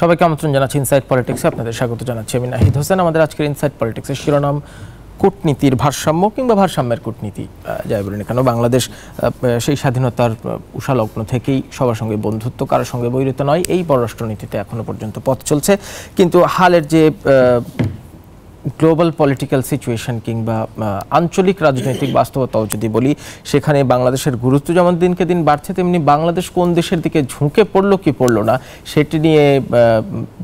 সবাইকে আমন্ত্রণ জানাচ্ছি ইনসাইড পলিটিক্সে আপনাদের স্বাগত জানাচ্ছি আমি নাহিদ হোসেন আমাদের আজকের ইনসাইড পলিটিক্সের শিরোনাম কূটনীতির ভারসাম্য কিংবা ভারসাম্যের কূটনীতি যাই বলেন কেন বাংলাদেশ সেই স্বাধীনতার উষালগ্ন থেকেই সবার সঙ্গে বন্ধুত্ব কারোর সঙ্গে বৈরিত নয় এই পররাষ্ট্রনীতিতে এখনও পর্যন্ত পথ চলছে কিন্তু হালের যে গ্লোবাল পলিটিক্যাল সিচুয়েশন কিংবা আঞ্চলিক রাজনৈতিক বাস্তবতাও যদি বলি সেখানে বাংলাদেশের গুরুত্ব যেমন দিনকে দিন বাড়ছে তেমনি বাংলাদেশ কোন দেশের দিকে ঝুঁকে পড়লো কি পড়লো না সেটি নিয়ে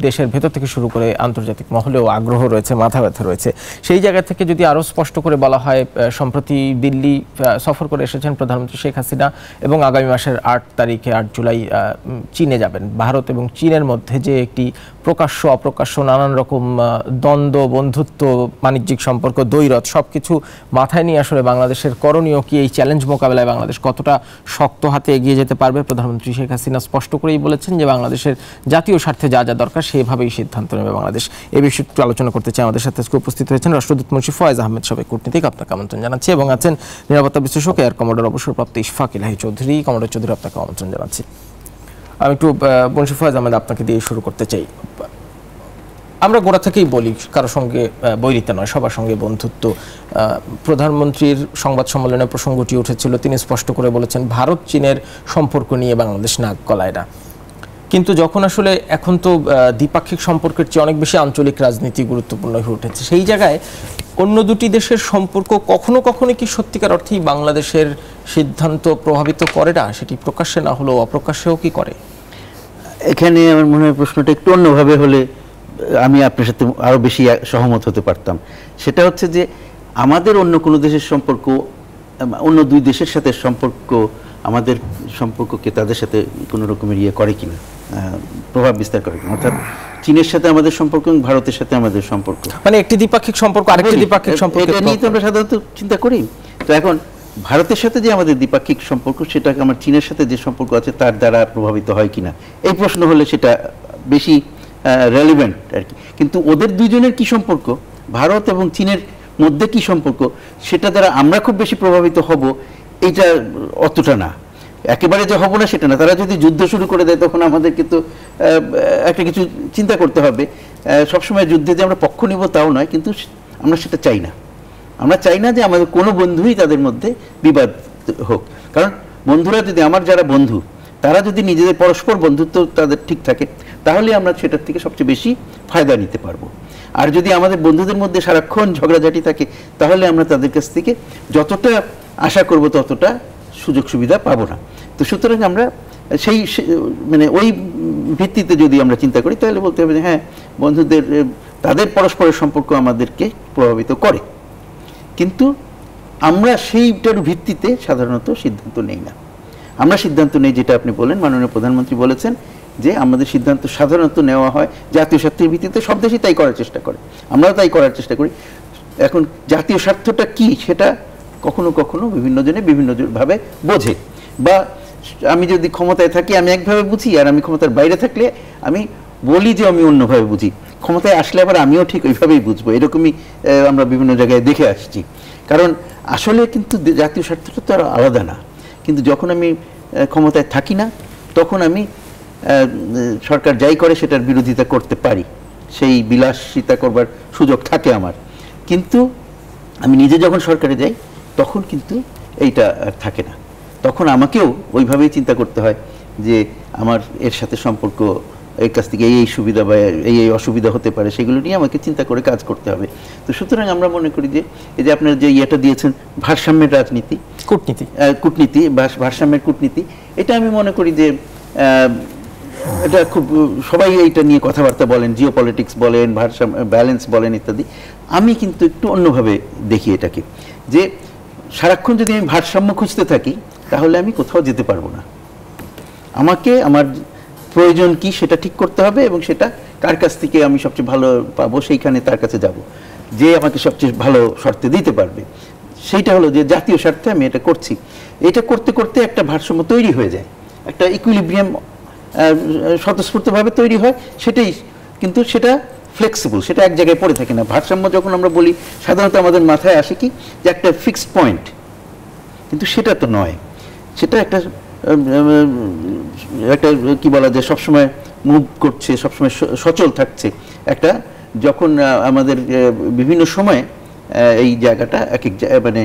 দেশের ভেতর থেকে শুরু করে আন্তর্জাতিক মহলেও আগ্রহ রয়েছে মাথা ব্যথা রয়েছে সেই জায়গা থেকে যদি আরও স্পষ্ট করে বলা হয় সম্প্রতি দিল্লি সফর করে এসেছেন প্রধানমন্ত্রী শেখ হাসিনা এবং আগামী মাসের আট তারিখে আট জুলাই চীনে যাবেন ভারত এবং চীনের মধ্যে যে একটি প্রকাশ্য অপ্রকাশ্য নানান রকম দ্বন্দ্ব বন্ধু বন্ধুত্ব বাণিজ্যিক সম্পর্ক দৈরথ সব কিছু মাথায় নিয়ে আসলে বাংলাদেশের করণীয় কি এই চ্যালেঞ্জ মোকাবেলায় বাংলাদেশ কতটা শক্ত হাতে এগিয়ে যেতে পারবে প্রধানমন্ত্রী শেখ হাসিনা স্পষ্ট করেই বলেছেন যে বাংলাদেশের জাতীয় স্বার্থে যা যা দরকার সেভাবেই সিদ্ধান্ত নেবে বাংলাদেশ এ বিষয়ে একটু আলোচনা করতে চাই আমাদের সাথে আজকে উপস্থিত হয়েছেন রাষ্ট্রদূত মুন্সি ফয়েজ আহমেদ সবাই কূটনীতিক আপনাকে আমন্ত্রণ জানাচ্ছি এবং আছেন নিরাপত্তা বিশ্লেষক এয়ার কমান্ডার অবসরপ্রাপ্ত ইশফাক ইলাহি চৌধুরী কমান্ডার চৌধুরী আপনাকে আমন্ত্রণ জানাচ্ছি আমি একটু মুন্সি ফয়েজ আহমেদ আপনাকে দিয়ে শুরু করতে চাই আমরা গোড়া থেকেই বলি কারো সঙ্গে বৈরিতে নয় সবার সঙ্গে বন্ধুত্ব প্রধানমন্ত্রীর সংবাদ সম্মেলনের প্রসঙ্গটি উঠেছিল তিনি স্পষ্ট করে বলেছেন ভারত চীনের সম্পর্ক নিয়ে বাংলাদেশ নাক গলায় না কিন্তু যখন আসলে এখন তো দ্বিপাক্ষিক সম্পর্কের চেয়ে অনেক বেশি আঞ্চলিক রাজনীতি গুরুত্বপূর্ণ হয়ে উঠেছে সেই জায়গায় অন্য দুটি দেশের সম্পর্ক কখনো কখনো কি সত্যিকার অর্থেই বাংলাদেশের সিদ্ধান্ত প্রভাবিত করে না সেটি প্রকাশ্যে না হলেও অপ্রকাশ্যেও কি করে এখানে আমার মনে হয় প্রশ্নটা একটু অন্যভাবে হলে আমি আপনার সাথে আরও বেশি সহমত হতে পারতাম সেটা হচ্ছে যে আমাদের অন্য কোনো দেশের সম্পর্ক অন্য দুই দেশের সাথে সম্পর্ক আমাদের সম্পর্ককে তাদের সাথে কোনো রকমের ইয়ে করে কিনা প্রভাব বিস্তার করে কিনা অর্থাৎ চীনের সাথে আমাদের সম্পর্ক এবং ভারতের সাথে আমাদের সম্পর্ক মানে একটি দ্বিপাক্ষিক সম্পর্ক আরেকটি দ্বিপাক্ষিক সম্পর্ক এটা নিয়ে তো আমরা সাধারণত চিন্তা করি তো এখন ভারতের সাথে যে আমাদের দ্বিপাক্ষিক সম্পর্ক সেটাকে আমার চীনের সাথে যে সম্পর্ক আছে তার দ্বারা প্রভাবিত হয় কিনা এই প্রশ্ন হলে সেটা বেশি রেলিভেন্ট আর কি কিন্তু ওদের দুজনের কি সম্পর্ক ভারত এবং চীনের মধ্যে কি সম্পর্ক সেটা দ্বারা আমরা খুব বেশি প্রভাবিত হব এটা অতটা না একেবারে যে হব না সেটা না তারা যদি যুদ্ধ শুরু করে দেয় তখন আমাদেরকে তো একটা কিছু চিন্তা করতে হবে সবসময় যুদ্ধে যে আমরা পক্ষ নিব তাও নয় কিন্তু আমরা সেটা চাই না আমরা চাই না যে আমাদের কোনো বন্ধুই তাদের মধ্যে বিবাদ হোক কারণ বন্ধুরা যদি আমার যারা বন্ধু তারা যদি নিজেদের পরস্পর বন্ধুত্ব তাদের ঠিক থাকে তাহলে আমরা সেটার থেকে সবচেয়ে বেশি ফায়দা নিতে পারবো আর যদি আমাদের বন্ধুদের মধ্যে সারাক্ষণ ঝগড়াঝাটি থাকে তাহলে আমরা তাদের কাছ থেকে যতটা আশা করব ততটা সুযোগ সুবিধা পাবো না তো সুতরাং আমরা সেই মানে ওই ভিত্তিতে যদি আমরা চিন্তা করি তাহলে বলতে হবে যে হ্যাঁ বন্ধুদের তাদের পরস্পরের সম্পর্ক আমাদেরকে প্রভাবিত করে কিন্তু আমরা সেইটার ভিত্তিতে সাধারণত সিদ্ধান্ত নেই না আমরা সিদ্ধান্ত নেই যেটা আপনি বলেন মাননীয় প্রধানমন্ত্রী বলেছেন যে আমাদের সিদ্ধান্ত সাধারণত নেওয়া হয় জাতীয় স্বার্থের ভিত্তিতে সব দেশই তাই করার চেষ্টা করে আমরাও তাই করার চেষ্টা করি এখন জাতীয় স্বার্থটা কি সেটা কখনো কখনো বিভিন্ন জনে বিভিন্নভাবে বোঝে বা আমি যদি ক্ষমতায় থাকি আমি একভাবে বুঝি আর আমি ক্ষমতার বাইরে থাকলে আমি বলি যে আমি অন্যভাবে বুঝি ক্ষমতায় আসলে আবার আমিও ঠিক ওইভাবেই বুঝবো এরকমই আমরা বিভিন্ন জায়গায় দেখে আসছি কারণ আসলে কিন্তু জাতীয় স্বার্থটা তো আর আলাদা না কিন্তু যখন আমি ক্ষমতায় থাকি না তখন আমি সরকার যাই করে সেটার বিরোধিতা করতে পারি সেই বিলাসিতা করবার সুযোগ থাকে আমার কিন্তু আমি নিজে যখন সরকারে যাই তখন কিন্তু এইটা আর থাকে না তখন আমাকেও ওইভাবেই চিন্তা করতে হয় যে আমার এর সাথে সম্পর্ক এর কাছ থেকে এই এই সুবিধা বা এই এই অসুবিধা হতে পারে সেগুলো নিয়ে আমাকে চিন্তা করে কাজ করতে হবে তো সুতরাং আমরা মনে করি যে এই যে আপনার যে ইয়েটা দিয়েছেন ভারসাম্যের রাজনীতি কূটনীতি কূটনীতি বা ভারসাম্যের কূটনীতি এটা আমি মনে করি যে এটা খুব সবাই এইটা নিয়ে কথাবার্তা বলেন জিও পলিটিক্স বলেন ভারসাম্য ব্যালেন্স বলেন ইত্যাদি আমি কিন্তু একটু অন্যভাবে দেখি এটাকে যে সারাক্ষণ যদি আমি ভারসাম্য খুঁজতে থাকি তাহলে আমি কোথাও যেতে পারবো না আমাকে আমার প্রয়োজন কি সেটা ঠিক করতে হবে এবং সেটা কার কাছ থেকে আমি সবচেয়ে ভালো পাবো সেইখানে তার কাছে যাব যে আমাকে সবচেয়ে ভালো শর্তে দিতে পারবে সেইটা হলো যে জাতীয় স্বার্থে আমি এটা করছি এটা করতে করতে একটা ভারসাম্য তৈরি হয়ে যায় একটা ইকুইলিব্রিয়াম স্বতঃস্ফূর্তভাবে তৈরি হয় সেটাই কিন্তু সেটা ফ্লেক্সিবল সেটা এক জায়গায় পড়ে থাকে না ভারসাম্য যখন আমরা বলি সাধারণত আমাদের মাথায় আসে কি যে একটা ফিক্সড পয়েন্ট কিন্তু সেটা তো নয় সেটা একটা একটা কি বলা যায় সবসময় মুভ করছে সবসময় সচল থাকছে একটা যখন আমাদের বিভিন্ন সময়ে এই জায়গাটা এক এক মানে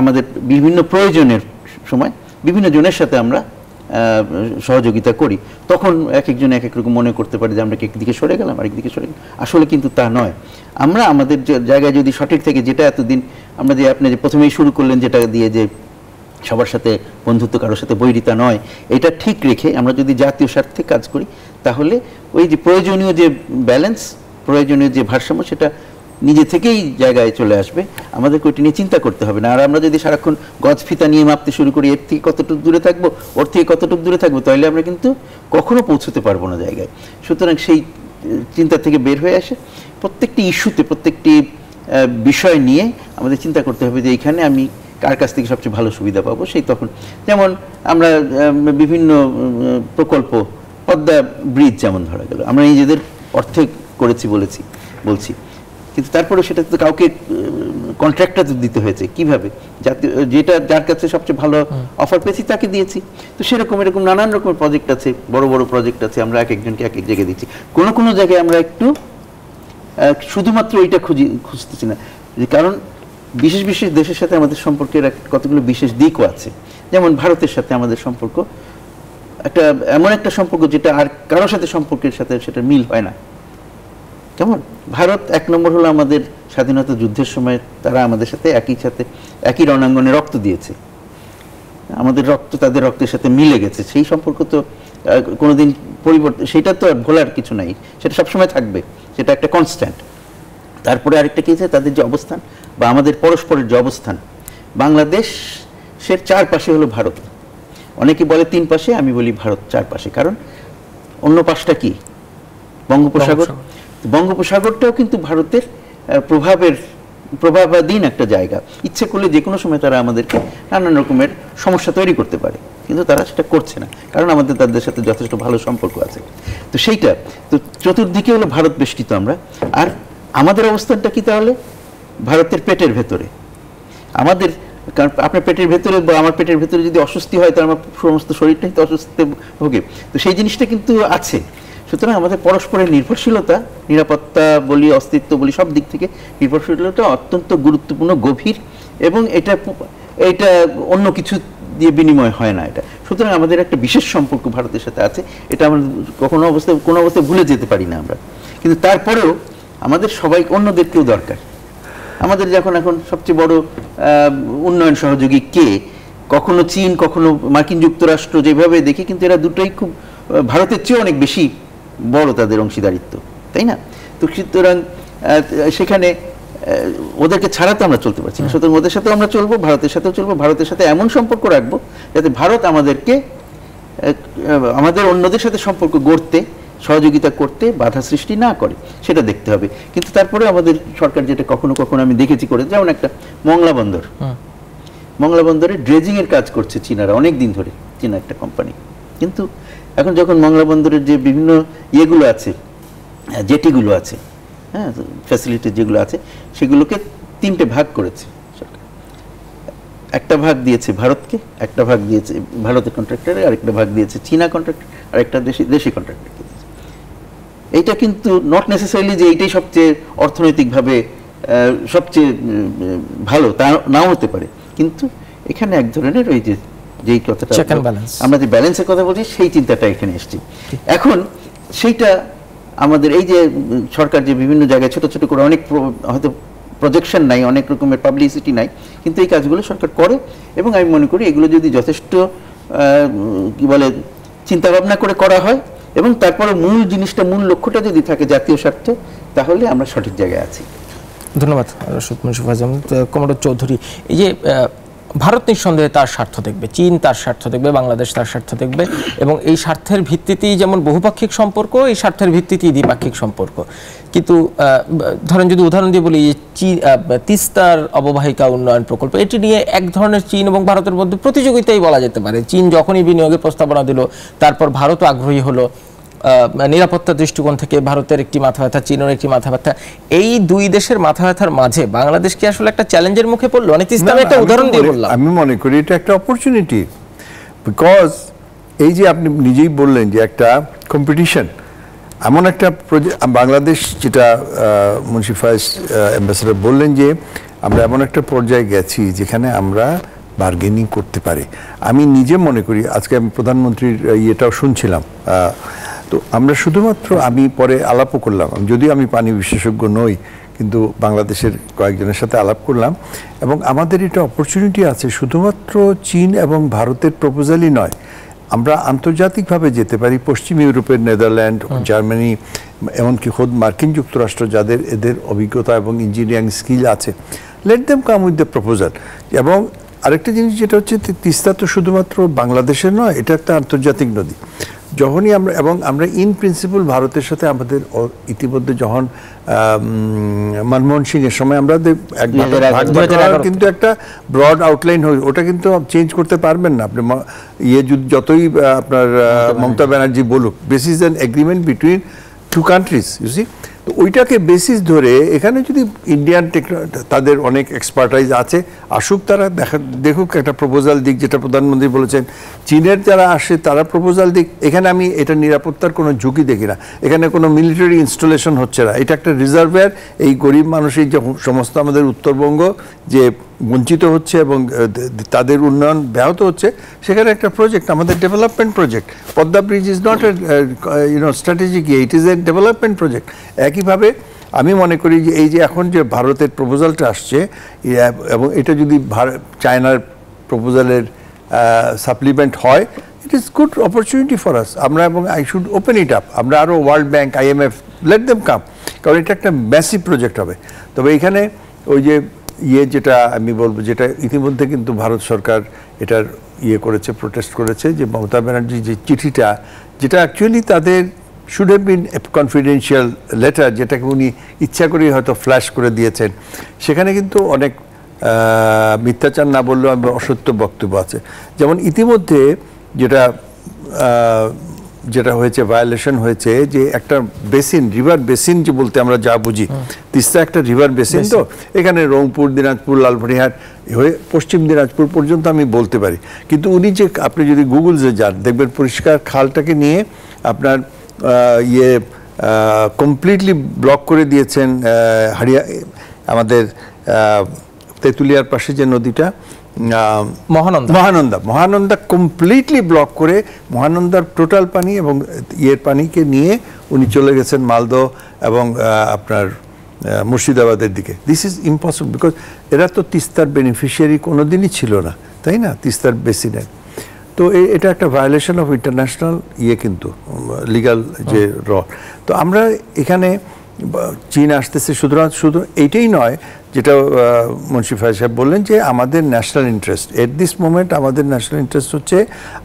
আমাদের বিভিন্ন প্রয়োজনের সময় বিভিন্ন জনের সাথে আমরা সহযোগিতা করি তখন এক একজন এক এক রকম মনে করতে পারে যে আমরা কি একদিকে সরে গেলাম আরেকদিকে সরে গেলাম আসলে কিন্তু তা নয় আমরা আমাদের জায়গায় যদি সঠিক থেকে যেটা এতদিন আমরা যে আপনি যে প্রথমেই শুরু করলেন যেটা দিয়ে যে সবার সাথে বন্ধুত্ব কারোর সাথে বৈরিতা নয় এটা ঠিক রেখে আমরা যদি জাতীয় স্বার্থে কাজ করি তাহলে ওই যে প্রয়োজনীয় যে ব্যালেন্স প্রয়োজনীয় যে ভারসাম্য সেটা নিজে থেকেই জায়গায় চলে আসবে আমাদেরকে ওইটি নিয়ে চিন্তা করতে হবে না আর আমরা যদি সারাক্ষণ গছ ফিতা নিয়ে মাপতে শুরু করি এর থেকে কতটুকু দূরে থাকবো ওর থেকে কতটুকু দূরে থাকবো তাহলে আমরা কিন্তু কখনো পৌঁছতে পারবো না জায়গায় সুতরাং সেই চিন্তা থেকে বের হয়ে আসে প্রত্যেকটি ইস্যুতে প্রত্যেকটি বিষয় নিয়ে আমাদের চিন্তা করতে হবে যে এইখানে আমি কার কাছ থেকে সবচেয়ে ভালো সুবিধা পাবো সেই তখন যেমন আমরা বিভিন্ন প্রকল্প পদ্মা ব্রিজ যেমন ধরা গেল আমরা নিজেদের অর্থে করেছি বলেছি বলছি কিন্তু তারপরে সেটা তো কাউকে কন্ট্রাক্টটা তো দিতে হয়েছে কিভাবে যাতে যেটা যার কাছে সবচেয়ে ভালো অফার পেয়েছি তাকে দিয়েছি তো সেরকম এরকম নানান রকমের প্রজেক্ট আছে বড় বড় প্রজেক্ট আছে আমরা এক একজনকে এক এক জায়গায় দিচ্ছি কোনো কোনো জায়গায় আমরা একটু শুধুমাত্র এইটা খুঁজি খুঁজতেছি না কারণ বিশেষ বিশেষ দেশের সাথে আমাদের সম্পর্কের কতগুলো বিশেষ দিকও আছে যেমন ভারতের সাথে আমাদের সম্পর্ক একটা এমন একটা সম্পর্ক যেটা আর কারোর সাথে সম্পর্কের সাথে সেটা মিল হয় না কেমন ভারত এক নম্বর হলো আমাদের স্বাধীনতা যুদ্ধের সময় তারা আমাদের সাথে একই সাথে একই রণাঙ্গনে রক্ত দিয়েছে আমাদের রক্ত তাদের রক্তের সাথে মিলে গেছে সেই সম্পর্ক তো কোনোদিন পরিবর্তন সেটা তো আর ভোলার কিছু নাই সেটা সবসময় থাকবে সেটা একটা কনস্ট্যান্ট তারপরে আরেকটা কি আছে তাদের যে অবস্থান বা আমাদের পরস্পরের যে অবস্থান বাংলাদেশের চারপাশে হলো ভারত অনেকে বলে তিন পাশে আমি বলি ভারত চারপাশে কারণ অন্য পাশটা কি বঙ্গোপসাগর বঙ্গোপসাগরটাও কিন্তু ভারতের প্রভাবের প্রভাবাধীন একটা জায়গা ইচ্ছে করলে যে কোনো সময় তারা আমাদেরকে নানান রকমের সমস্যা তৈরি করতে পারে কিন্তু তারা সেটা করছে না কারণ আমাদের তাদের সাথে যথেষ্ট ভালো সম্পর্ক আছে তো সেইটা তো চতুর্দিকে হলো ভারত বেষ্টিত আমরা আর আমাদের অবস্থানটা কি তাহলে ভারতের পেটের ভেতরে আমাদের কারণ আপনার পেটের ভেতরে বা আমার পেটের ভেতরে যদি অস্বস্তি হয় তাহলে আমার সমস্ত শরীরটাই তো অস্বস্তিতে ভোগে তো সেই জিনিসটা কিন্তু আছে সুতরাং আমাদের পরস্পরের নির্ভরশীলতা নিরাপত্তা বলি অস্তিত্ব বলি সব দিক থেকে নির্ভরশীলতা অত্যন্ত গুরুত্বপূর্ণ গভীর এবং এটা এটা অন্য কিছু দিয়ে বিনিময় হয় না এটা সুতরাং আমাদের একটা বিশেষ সম্পর্ক ভারতের সাথে আছে এটা আমরা কখনো অবস্থায় কোনো অবস্থায় ভুলে যেতে পারি না আমরা কিন্তু তারপরেও আমাদের সবাই অন্যদেরকেও দরকার আমাদের যখন এখন সবচেয়ে বড় উন্নয়ন সহযোগী কে কখনো চীন কখনো মার্কিন যুক্তরাষ্ট্র যেভাবে দেখি কিন্তু এরা দুটোই খুব ভারতের চেয়ে অনেক বেশি বড় তাদের অংশীদারিত্ব তাই না তো সুতরাং সেখানে ওদেরকে ছাড়া তো আমরা চলতে পারছি না সুতরাং ওদের সাথেও আমরা চলবো ভারতের সাথেও চলবো ভারতের সাথে এমন সম্পর্ক রাখবো যাতে ভারত আমাদেরকে আমাদের অন্যদের সাথে সম্পর্ক গড়তে সহযোগিতা করতে বাধা সৃষ্টি না করে সেটা দেখতে হবে কিন্তু তারপরে আমাদের সরকার যেটা কখনো কখনো আমি দেখেছি করে যেমন একটা মংলা বন্দর মংলা বন্দরে ড্রেজিংয়ের কাজ করছে চীনারা অনেক দিন ধরে চীনা একটা কোম্পানি কিন্তু এখন যখন মংলা বন্দরের যে বিভিন্ন ইয়েগুলো আছে হ্যাঁ, জেটিগুলো আছে হ্যাঁ ফ্যাসিলিটি যেগুলো আছে সেগুলোকে তিনটে ভাগ করেছে একটা ভাগ দিয়েছে ভারতকে একটা ভাগ দিয়েছে ভারতের কন্ট্রাক্টরে আরেকটা ভাগ দিয়েছে চীনা কন্ট্রাক্টর আর একটা দেশি দেশি কন্ট্রাক্টরকে এইটা কিন্তু নট নেসেসারিলি যে এইটাই সবচেয়ে অর্থনৈতিকভাবে সবচেয়ে ভালো তা নাও হতে পারে কিন্তু এখানে এক ধরনের ওই যে যেই কথাটা আমরা যে ব্যালেন্সের কথা বলছি সেই চিন্তাটা এখানে এসছি এখন সেইটা আমাদের এই যে সরকার যে বিভিন্ন জায়গায় ছোট ছোট করে অনেক হয়তো প্রজেকশন নাই অনেক রকমের পাবলিসিটি নাই কিন্তু এই কাজগুলো সরকার করে এবং আমি মনে করি এগুলো যদি যথেষ্ট কি বলে চিন্তা ভাবনা করে করা হয় এবং তারপরে মূল জিনিসটা মূল লক্ষ্যটা যদি থাকে জাতীয় স্বার্থ তাহলে আমরা সঠিক জায়গায় আছি ধন্যবাদ রশিদ মুন্সিফ আজম কমান্ডার চৌধুরী এই যে ভারত নিঃসন্দেহে তার স্বার্থ দেখবে চীন তার স্বার্থ দেখবে বাংলাদেশ তার স্বার্থ দেখবে এবং এই স্বার্থের ভিত্তিতেই যেমন বহুপাক্ষিক সম্পর্ক এই স্বার্থের ভিত্তিতেই দ্বিপাক্ষিক সম্পর্ক কিন্তু ধরেন যদি উদাহরণ দিয়ে বলি তিস্তার অববাহিকা উন্নয়ন প্রকল্প এটি নিয়ে এক ধরনের চীন এবং ভারতের মধ্যে প্রতিযোগিতাই বলা যেতে পারে চীন যখনই বিনিয়োগের প্রস্তাবনা দিল তারপর ভারতও আগ্রহী হলো নিরাপত্তা দৃষ্টিকোণ থেকে ভারতের একটি মাথা ব্যথা চীনের একটি মাথা ব্যথা এই দুই দেশের মাথা ব্যথার মাঝে বাংলাদেশ কি আসলে একটা চ্যালেঞ্জের মুখে পড়লো অনেক ইসলাম একটা উদাহরণ দিয়ে বললাম আমি মনে করি এটা একটা অপরচুনিটি বিকজ এই যে আপনি নিজেই বললেন যে একটা কম্পিটিশন এমন একটা বাংলাদেশ যেটা মুন্সি ফায়েজ অ্যাম্বাসেডার বললেন যে আমরা এমন একটা পর্যায়ে গেছি যেখানে আমরা বার্গেনিং করতে পারি আমি নিজে মনে করি আজকে আমি প্রধানমন্ত্রীর ইয়েটাও শুনছিলাম তো আমরা শুধুমাত্র আমি পরে আলাপও করলাম যদিও আমি পানি বিশেষজ্ঞ নই কিন্তু বাংলাদেশের কয়েকজনের সাথে আলাপ করলাম এবং আমাদের এটা অপরচুনিটি আছে শুধুমাত্র চীন এবং ভারতের প্রপোজালই নয় আমরা আন্তর্জাতিকভাবে যেতে পারি পশ্চিম ইউরোপের নেদারল্যান্ড জার্মানি এমনকি খোদ মার্কিন যুক্তরাষ্ট্র যাদের এদের অভিজ্ঞতা এবং ইঞ্জিনিয়ারিং স্কিল আছে let them come with the proposal এবং আরেকটা জিনিস যেটা হচ্ছে তিস্তা তো শুধুমাত্র বাংলাদেশের নয় এটা একটা আন্তর্জাতিক নদী যখনই আমরা এবং আমরা ইন প্রিন্সিপাল ভারতের সাথে আমাদের ইতিমধ্যে যখন মনমোহন সিং এর সময় আমরা কিন্তু একটা ব্রড আউটলাইন হয় ওটা কিন্তু চেঞ্জ করতে পারবেন না আপনি ইয়ে যতই আপনার মমতা ব্যানার্জি বলুক basis an agreement between two countries you see তো ওইটাকে বেসিস ধরে এখানে যদি ইন্ডিয়ান টেকনো তাদের অনেক এক্সপার্টাইজ আছে আসুক তারা দেখা দেখুক একটা প্রপোজাল দিক যেটা প্রধানমন্ত্রী বলেছেন চীনের যারা আসে তারা প্রপোজাল দিক এখানে আমি এটা নিরাপত্তার কোনো ঝুঁকি দেখি না এখানে কোনো মিলিটারি ইনস্টলেশন হচ্ছে না এটা একটা রিজার্ভের এই গরিব মানুষের যে সমস্ত আমাদের উত্তরবঙ্গ যে বঞ্চিত হচ্ছে এবং তাদের উন্নয়ন ব্যাহত হচ্ছে সেখানে একটা প্রজেক্ট আমাদের development project Padma bridge is not you know strategic it is a development project একইভাবে আমি মনে করি যে এই যে এখন যে ভারতের প্রপোজালটা আসছে এবং এটা যদি চায়নার প্রপোজালের সাপ্লিমেন্ট হয় it is good opportunity for us আমরা এবং I should open it up আমরা আরও World Bank IMF let them come কারণ এটা একটা ম্যাসিভ প্রজেক্ট হবে তবে এখানে ওই যে ইয়ে যেটা আমি বলবো যেটা ইতিমধ্যে কিন্তু ভারত সরকার এটার ইয়ে করেছে প্রোটেস্ট করেছে যে মমতা ব্যানার্জি যে চিঠিটা যেটা অ্যাকচুয়ালি তাদের should have been confidential letter যেটাকে উনি ইচ্ছা করেই হয়তো ফ্ল্যাশ করে দিয়েছেন সেখানে কিন্তু অনেক মিথ্যাচার না বললেও অসত্য বক্তব্য আছে যেমন ইতিমধ্যে যেটা যেটা হয়েছে ভায়োলেশন হয়েছে যে একটা বেসিন রিভার বেসিন যে বলতে আমরা যা বুঝি তিস্তা একটা রিভার বেসিন তো এখানে রংপুর দিনাজপুর লালমনিরহাট হয়ে পশ্চিম দিনাজপুর পর্যন্ত আমি বলতে পারি কিন্তু উনি যে আপনি যদি গুগলসে যান দেখবেন পরিষ্কার খালটাকে নিয়ে আপনার ইয়ে কমপ্লিটলি ব্লক করে দিয়েছেন হারিয়া আমাদের তেঁতুলিয়ার পাশে যে নদীটা মহানন্দা মহানন্দা মহানন্দা কমপ্লিটলি ব্লক করে মহানন্দার টোটাল পানি এবং ইয়ের পানিকে নিয়ে উনি চলে গেছেন মালদহ এবং আপনার মুর্শিদাবাদের দিকে দিস ইজ ইম্পসিবল বিকজ এরা তো তিস্তার বেনিফিশিয়ারি কোনো দিনই ছিল না তাই না তিস্তার নেন তো এটা একটা ভায়োলেশন অফ ইন্টারন্যাশনাল ইয়ে কিন্তু লিগাল যে র তো আমরা এখানে চীন আসতেছে শুধুমাত্র শুধু এইটাই নয় যেটা মুন্সি ফায় সাহেব বললেন যে আমাদের national interest at this moment আমাদের ন্যাশনাল ইন্টারেস্ট হচ্ছে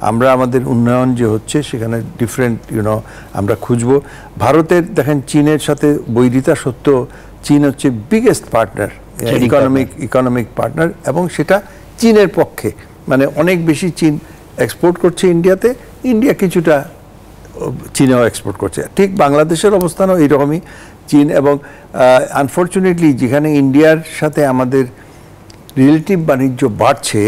আমরা আমাদের উন্নয়ন যে হচ্ছে সেখানে ডিফারেন্ট ইউনো আমরা খুঁজব ভারতের দেখেন চীনের সাথে বৈরিতা সত্য চীন হচ্ছে biggest partner economic economic partner এবং সেটা চীনের পক্ষে মানে অনেক বেশি চীন এক্সপোর্ট করছে ইন্ডিয়াতে ইন্ডিয়া কিছুটা চীনেও এক্সপোর্ট করছে ঠিক বাংলাদেশের অবস্থানও এইরকমই চীন এবং আনফর্চুনেটলি যেখানে ইন্ডিয়ার সাথে আমাদের রিলেটিভ বাণিজ্য বাড়ছে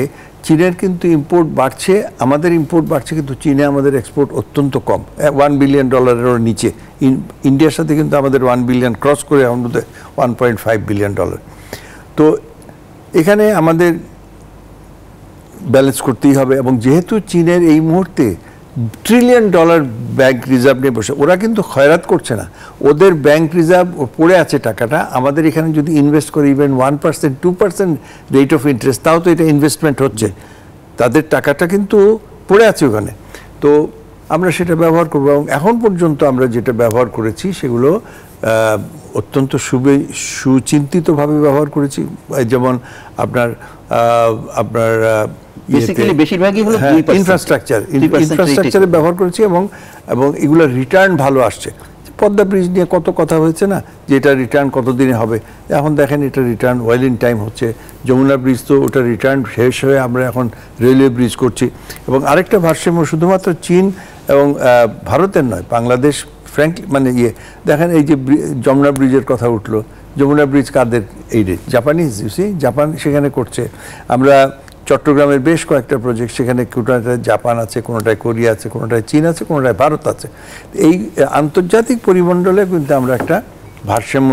চীনের কিন্তু ইম্পোর্ট বাড়ছে আমাদের ইম্পোর্ট বাড়ছে কিন্তু চীনে আমাদের এক্সপোর্ট অত্যন্ত কম ওয়ান বিলিয়ন ডলারেরও নিচে ইন্ডিয়ার সাথে কিন্তু আমাদের ওয়ান বিলিয়ন ক্রস করে আমাদের one point five billion dollar তো এখানে আমাদের ব্যালেন্স করতেই হবে এবং যেহেতু চীনের এই মুহূর্তে ট্রিলিয়ন ডলার ব্যাংক রিজার্ভ নিয়ে বসে ওরা কিন্তু খয়রাত করছে না ওদের ব্যাংক রিজার্ভ পড়ে আছে টাকাটা আমাদের এখানে যদি ইনভেস্ট করে even one percent two percent rate of interest তাও তো এটা ইনভেস্টমেন্ট হচ্ছে তাদের টাকাটা কিন্তু পড়ে আছে ওখানে তো আমরা সেটা ব্যবহার করবো এবং এখন পর্যন্ত আমরা যেটা ব্যবহার করেছি সেগুলো অত্যন্ত সুবে সুচিন্তিতভাবে ব্যবহার করেছি যেমন আপনার আপনার বেসিক্যালি বেশিরভাগই হলো হ্যাঁ, ইনফ্রাস্ট্রাকচার ইনফ্রাস্ট্রাকচারে ব্যবহার করেছি এবং এবং এগুলোর রিটার্ন ভালো আসছে পদ্মা ব্রিজ নিয়ে কত কথা হয়েছে না যে এটা রিটার্ন কতদিনে হবে এখন দেখেন এটা রিটার্ন ওয়েল ইন টাইম হচ্ছে যমুনা ব্রিজ তো ওটা রিটার্ন শেষ হয়ে আমরা এখন রেলওয়ে ব্রিজ করছি এবং আরেকটা ভারসাম্য শুধুমাত্র চীন এবং ভারতের নয় বাংলাদেশ ফ্র্যাঙ্কলি মানে ইয়ে দেখেন এই যে যমুনা ব্রিজের কথা উঠলো যমুনা ব্রিজ কাদের এই রে জাপানিজ ইউসি জাপান সেখানে করছে আমরা চট্টগ্রামের বেশ কয়েকটা প্রজেক্ট সেখানে কোনোটায় জাপান আছে কোনোটায় কোরিয়া আছে কোনোটায় চীন আছে কোনোটায় ভারত আছে এই আন্তর্জাতিক পরিমণ্ডলে কিন্তু আমরা একটা ভারসাম্য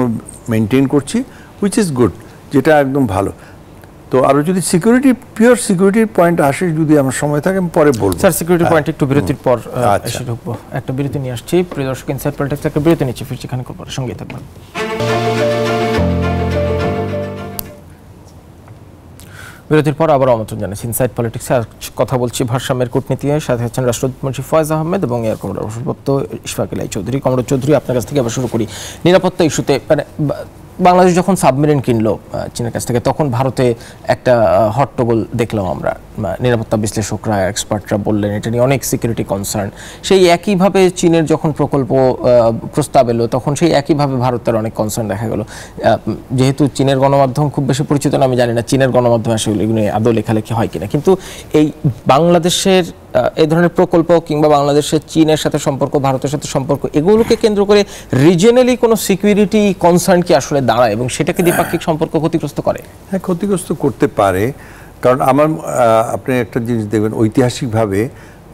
মেনটেন করছি উইচ ইজ গুড যেটা একদম ভালো তো আরও যদি সিকিউরিটি পিওর সিকিউরিটির পয়েন্ট আসে যদি আমার সময় থাকে আমি পরে বলবো স্যার সিকিউরিটি পয়েন্ট একটু বিরতির পর আচ্ছা। এসে ঢুকবো একটা বিরতি নিয়ে আসছি প্রিয় দর্শক ইনসাইড পলিটিক্স একটা বিরতি নিচ্ছি ফিরছি পরে সঙ্গে থাকবেন বিরতির পর আবার আমন্ত্রণ জানাচ্ছি ইনসাইড পলিটিক্সে কথা বলছি ভারসাম্যের কূটনীতি নিয়ে সাথে আছেন রাষ্ট্রমন্ত্রী ফয়েজ আহমেদ এবং এয়ার কমান্ডার অবসরপ্রাপ্ত ইশফাক চৌধুরী কমর চৌধুরী আপনার কাছ থেকে আবার শুরু করি নিরাপত্তা ইস্যুতে মানে বাংলাদেশ যখন সাবমেরিন কিনলো চীনের কাছ থেকে তখন ভারতে একটা হট্টগোল দেখলাম আমরা নিরাপত্তা বিশ্লেষকরা এক্সপার্টরা বললেন এটা নিয়ে অনেক সিকিউরিটি কনসার্ন সেই একইভাবে চীনের যখন প্রকল্প প্রস্তাব এলো তখন সেই একইভাবে ভারতের অনেক কনসার্ন দেখা গেল যেহেতু চীনের গণমাধ্যম খুব বেশি পরিচিত না আমি জানি না চীনের গণমাধ্যমে আসলে এগুলো আদৌ লেখালেখি হয় কিনা কিন্তু এই বাংলাদেশের এই ধরনের প্রকল্প কিংবা বাংলাদেশের চীনের সাথে সম্পর্ক ভারতের সাথে সম্পর্ক এগুলোকে কেন্দ্র করে রিজিয়নালি কোনো সিকিউরিটি কনসার্ন কি আসলে দাঁড়ায় এবং সেটাকে দ্বিপাক্ষিক সম্পর্ক ক্ষতিগ্রস্ত করে হ্যাঁ ক্ষতিগ্রস্ত করতে পারে কারণ আমার আপনি একটা জিনিস দেখবেন ঐতিহাসিকভাবে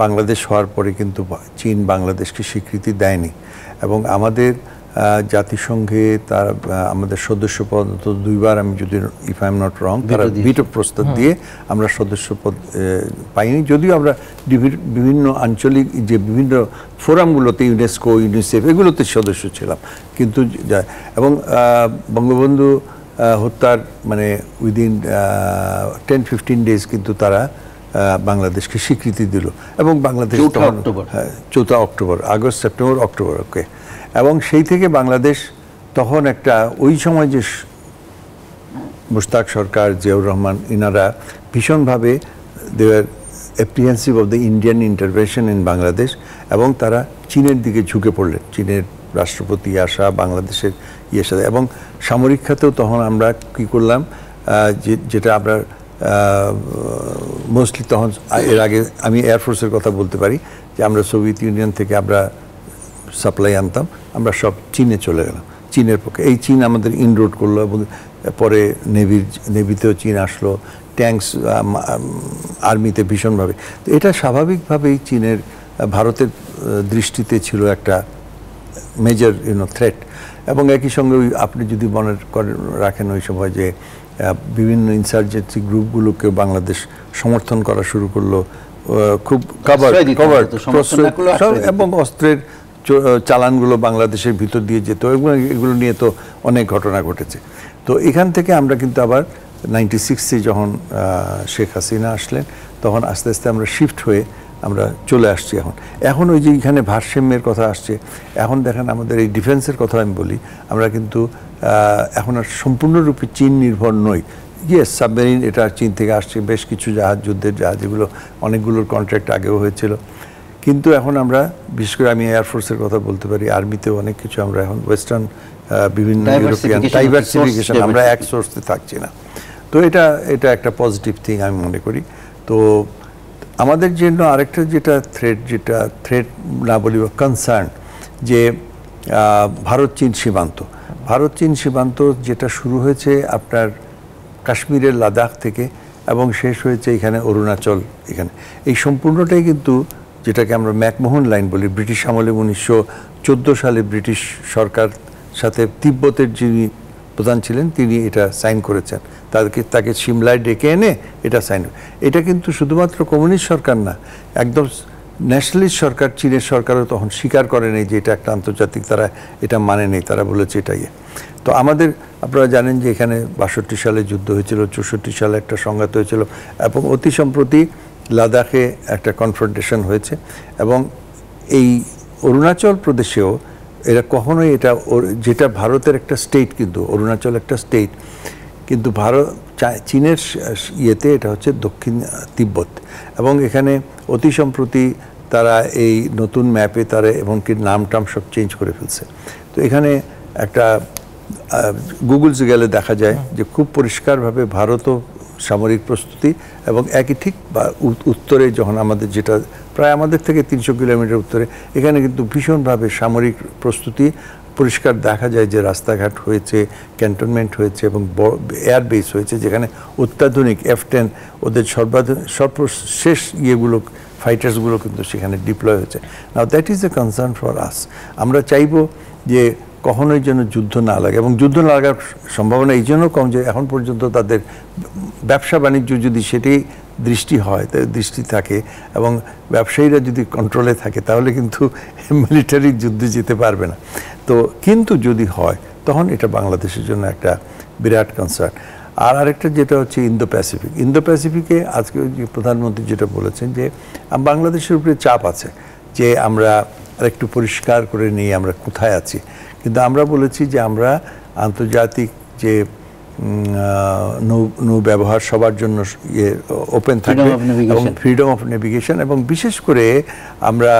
বাংলাদেশ হওয়ার পরে কিন্তু চীন বাংলাদেশকে স্বীকৃতি দেয়নি এবং আমাদের জাতিসংঘে তার আমাদের সদস্যপদ তো দুইবার আমি যদি if I am not wrong তারা ভিটো প্রস্তাব হ্যাঁ। দিয়ে আমরা সদস্যপদ পাইনি যদিও আমরা বিভিন্ন আঞ্চলিক যে বিভিন্ন ফোরামগুলোতে ইউনেস্কো ইউনিসেফ এগুলোতে সদস্য ছিলাম কিন্তু এবং বঙ্গবন্ধু হত্যার মানে উইদিন টেন ফিফটিন ডেজ কিন্তু তারা বাংলাদেশকে স্বীকৃতি দিল এবং বাংলাদেশ হ্যাঁ, চৌঠা October August September October okay এবং সেই থেকে বাংলাদেশ তখন একটা ওই সময় যে মুশতাক সরকার জিয়াউর রহমান ইনারা ভীষণভাবে দেওয়ার apprehensive of the Indian intervention in Bangladesh এবং তারা চীনের দিকে ঝুঁকে পড়লেন চীনের রাষ্ট্রপতি আসা বাংলাদেশের ইয়ের সাথে এবং সামরিক খাতেও তখন আমরা কি করলাম যেটা আপনার মোস্টলি তখন এর আগে আমি এয়ারফোর্সের কথা বলতে পারি যে আমরা সোভিয়েত ইউনিয়ন থেকে আমরা সাপ্লাই আনতাম আমরা সব চীনে চলে গেলাম চীনের পক্ষে এই চীন আমাদের ইনরোড করলো এবং পরে নেভির নেভিতেও চীন আসলো ট্যাঙ্কস আর্মিতে ভীষণভাবে তো এটা স্বাভাবিকভাবেই চীনের ভারতের দৃষ্টিতে ছিল একটা মেজর ইউনো থ্রেট এবং একই সঙ্গে ওই আপনি যদি মনে করেন রাখেন ওই সময় যে বিভিন্ন ইনসার্জেন্সি গ্রুপগুলোকে বাংলাদেশ সমর্থন করা শুরু করলো খুব কভার কভার এবং অস্ত্রের চালানগুলো বাংলাদেশের ভিতর দিয়ে যেত এবং এগুলো নিয়ে তো অনেক ঘটনা ঘটেছে তো এখান থেকে আমরা কিন্তু আবার নাইনটি সিক্সে যখন শেখ হাসিনা আসলেন তখন আস্তে আস্তে আমরা শিফট হয়ে আমরা চলে আসছি এখন এখন ওই যে এখানে ভারসাম্যের কথা আসছে এখন দেখেন আমাদের এই ডিফেন্সের কথা আমি বলি আমরা কিন্তু এখন আর সম্পূর্ণরূপে চীন নির্ভর নই ইয়েস সাবমেরিন এটা চীন থেকে আসছে বেশ কিছু জাহাজ যুদ্ধের জাহাজ এগুলো অনেকগুলোর কন্ট্রাক্ট আগেও হয়েছিল কিন্তু এখন আমরা বিশেষ করে আমি এয়ারফোর্সের কথা বলতে পারি আর্মিতেও অনেক কিছু আমরা এখন ওয়েস্টার্ন বিভিন্ন ইউরোপিয়ান ডাইভার্সিফিকেশন আমরা এক সোর্সে থাকছি না তো এটা এটা একটা পজিটিভ থিং আমি মনে করি তো আমাদের জন্য আরেকটা যেটা থ্রেড যেটা থ্রেড না বলি বা কনসার্ন যে ভারত চীন সীমান্ত ভারত চীন সীমান্ত যেটা শুরু হয়েছে আপনার কাশ্মীরের লাদাখ থেকে এবং শেষ হয়েছে এখানে অরুণাচল এখানে এই সম্পূর্ণটাই কিন্তু যেটাকে আমরা ম্যাকমোহন লাইন বলি ব্রিটিশ আমলে উনিশশো সালে ব্রিটিশ সরকার সাথে তিব্বতের যিনি প্রধান ছিলেন তিনি এটা সাইন করেছেন তাদেরকে তাকে সিমলায় ডেকে এনে এটা সাইন এটা কিন্তু শুধুমাত্র কমিউনিস্ট সরকার না একদম ন্যাশনালিস্ট সরকার চীনের সরকারও তখন স্বীকার করেনি যে এটা একটা আন্তর্জাতিক তারা এটা মানে নেই তারা বলেছে এটাই ইয়ে। তো আমাদের আপনারা জানেন যে এখানে বাষট্টি সালে যুদ্ধ হয়েছিল চৌষট্টি সালে একটা সংঘাত হয়েছিল এবং অতি সম্প্রতি লাদাখে একটা কনফ্রন্টেশন হয়েছে এবং এই অরুণাচল প্রদেশেও এরা কখনোই এটা যেটা ভারতের একটা স্টেট কিন্তু অরুণাচল একটা স্টেট কিন্তু ভারত চীনের ইয়েতে এটা হচ্ছে দক্ষিণ তিব্বত এবং এখানে অতি সম্প্রতি তারা এই নতুন ম্যাপে তারা এমনকি নাম টাম সব চেঞ্জ করে ফেলছে তো এখানে একটা গুগলস গেলে দেখা যায় যে খুব পরিষ্কারভাবে ভারতও সামরিক প্রস্তুতি এবং একই ঠিক বা উত্তরে যখন আমাদের যেটা প্রায় আমাদের থেকে তিনশো কিলোমিটার উত্তরে এখানে কিন্তু ভীষণভাবে সামরিক প্রস্তুতি পরিষ্কার দেখা যায় যে রাস্তাঘাট হয়েছে ক্যান্টনমেন্ট হয়েছে এবং এয়ার বেস হয়েছে যেখানে অত্যাধুনিক এফ টেন ওদের সর্বাধুনিক সর্বশেষ ইয়েগুলো ফাইটার্সগুলো কিন্তু সেখানে ডিপ্লয় হয়েছে now that is a concern for us আমরা চাইব যে কখনোই যেন যুদ্ধ না লাগে এবং যুদ্ধ না লাগার সম্ভাবনা এই জন্য কম যে এখন পর্যন্ত তাদের ব্যবসা বাণিজ্য যদি সেটি দৃষ্টি হয় দৃষ্টি থাকে এবং ব্যবসায়ীরা যদি কন্ট্রোলে থাকে তাহলে কিন্তু মিলিটারি যুদ্ধে যেতে পারবে না তো কিন্তু যদি হয় তখন এটা বাংলাদেশের জন্য একটা বিরাট কনসার্ন আর আরেকটা যেটা হচ্ছে ইন্দো প্যাসিফিক ইন্দো প্যাসিফিকে আজকে প্রধানমন্ত্রী যেটা বলেছেন যে বাংলাদেশের উপরে চাপ আছে যে আমরা একটু পরিষ্কার করে নিয়ে আমরা কোথায় আছি কিন্তু আমরা বলেছি যে আমরা আন্তর্জাতিক যে নৌ ব্যবহার সবার জন্য ইয়ে ওপেন থাকবে এবং ফ্রিডম অফ নেভিগেশন এবং বিশেষ করে আমরা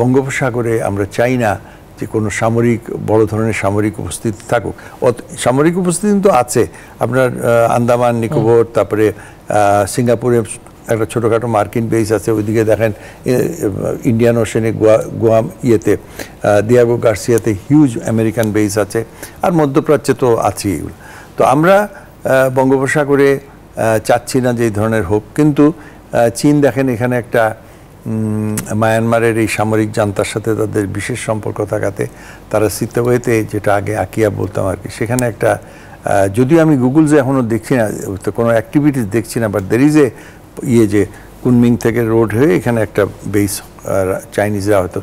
বঙ্গোপসাগরে আমরা চাই না যে কোনো সামরিক বড় ধরনের সামরিক উপস্থিতি থাকুক সামরিক উপস্থিতি কিন্তু আছে আপনার আন্দামান নিকোবর তারপরে সিঙ্গাপুরে একটা ছোটোখাটো মার্কিন বেস আছে ওইদিকে দেখেন ইন্ডিয়ান ওশেনে গোয়া গোয়াম ইয়েতে দিয়াগো গার্সিয়াতে হিউজ আমেরিকান বেস আছে আর মধ্যপ্রাচ্যে তো আছেই এগুলো তো আমরা বঙ্গোপসাগরে চাচ্ছি না যে ধরনের হোক কিন্তু চীন দেখেন এখানে একটা মায়ানমারের এই সামরিক জান্তার সাথে তাদের বিশেষ সম্পর্ক থাকাতে তারা সিতাবয়েতে যেটা আগে আকিয়া বলতাম আর কি সেখানে একটা যদিও আমি গুগলসে এখনও দেখছি না তো কোনো অ্যাক্টিভিটিস দেখছি না বাট দের ইজ এ ইয়ে যে কুনমিং থেকে রোড হয়ে এখানে একটা বেস চাইনিজরা হয়তো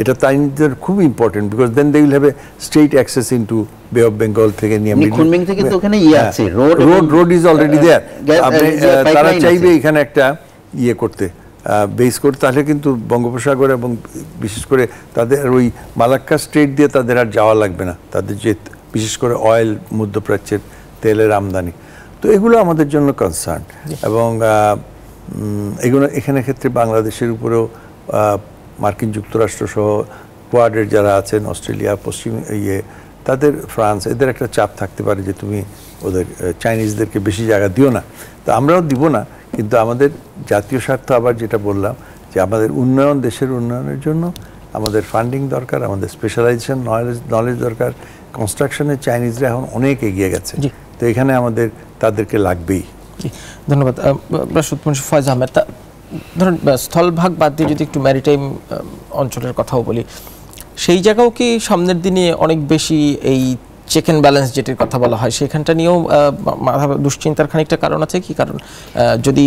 এটা চাইনিজদের খুব important because then they will have a straight access into Bay of Bengal থেকে নিয়ে মানে কুনমিং থেকে তো ওখানে ইয়ে হ্যাঁ, আছে road road road is already there তারা চাইবে এখানে একটা ইয়ে করতে বেস করতে তাহলে কিন্তু বঙ্গোপসাগর এবং বিশেষ করে তাদের ওই মালাক্কা স্ট্রেট দিয়ে তাদের আর যাওয়া লাগবে না তাদের যে বিশেষ করে অয়েল মধ্যপ্রাচ্যের তেলের আমদানি তো এগুলো আমাদের জন্য কনসার্ন এবং এগুলো এখানে ক্ষেত্রে বাংলাদেশের উপরেও মার্কিন যুক্তরাষ্ট্র সহ কোয়াডের যারা আছেন অস্ট্রেলিয়া পশ্চিম ইয়ে তাদের ফ্রান্স এদের একটা চাপ থাকতে পারে যে তুমি ওদের চাইনিজদেরকে বেশি জায়গা দিও না তো আমরাও দিব না কিন্তু আমাদের জাতীয় স্বার্থ আবার যেটা বললাম যে আমাদের উন্নয়ন দেশের উন্নয়নের জন্য আমাদের ফান্ডিং দরকার আমাদের স্পেশালাইজেশন নলেজ নলেজ দরকার কনস্ট্রাকশনে চাইনিজরা এখন অনেক এগিয়ে গেছে তো এখানে আমাদের তাদেরকে লাগবেই ধন্যবাদ রাশুদ ফয়জ আহমেদ ধরুন স্থলভাগ বাদ দিয়ে যদি একটু ম্যারিটাইম অঞ্চলের কথাও বলি সেই জায়গাও কি সামনের দিনে অনেক বেশি এই চেক অ্যান্ড ব্যালেন্স যেটির কথা বলা হয় সেখানটা নিয়েও মাথা দুশ্চিন্তার খানিকটা কারণ আছে কি কারণ যদি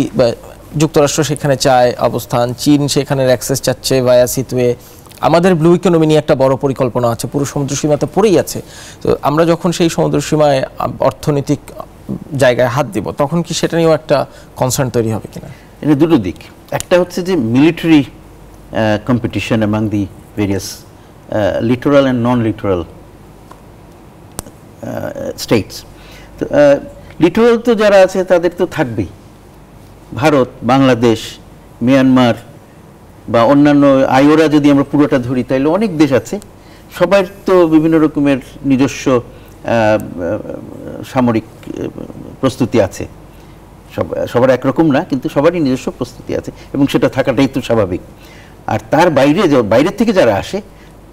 যুক্তরাষ্ট্র সেখানে চায় অবস্থান চীন সেখানের অ্যাক্সেস চাচ্ছে ভায়া সিতুয়ে আমাদের ব্লু ইকোনমি নিয়ে একটা বড় পরিকল্পনা আছে পুরো সমুদ্র সীমাতে পড়েই আছে তো আমরা যখন সেই সমুদ্র সীমায় অর্থনৈতিক জায়গায় হাত দিব তখন কি সেটা নিয়েও একটা কনসার্ন তৈরি হবে কিনা এটা দুটো দিক একটা হচ্ছে যে military competition among the various littoral and non littoral states তো লিটোরাল তো যারা আছে তাদের তো থাকবেই ভারত বাংলাদেশ মিয়ানমার বা অন্যান্য আয়োরা যদি আমরা পুরোটা ধরি তাহলে অনেক দেশ আছে সবার তো বিভিন্ন রকমের নিজস্ব সামরিক প্রস্তুতি আছে সবার একরকম না কিন্তু সবারই নিজস্ব প্রস্তুতি আছে এবং সেটা থাকাটাই তো স্বাভাবিক আর তার বাইরে বাইরের থেকে যারা আসে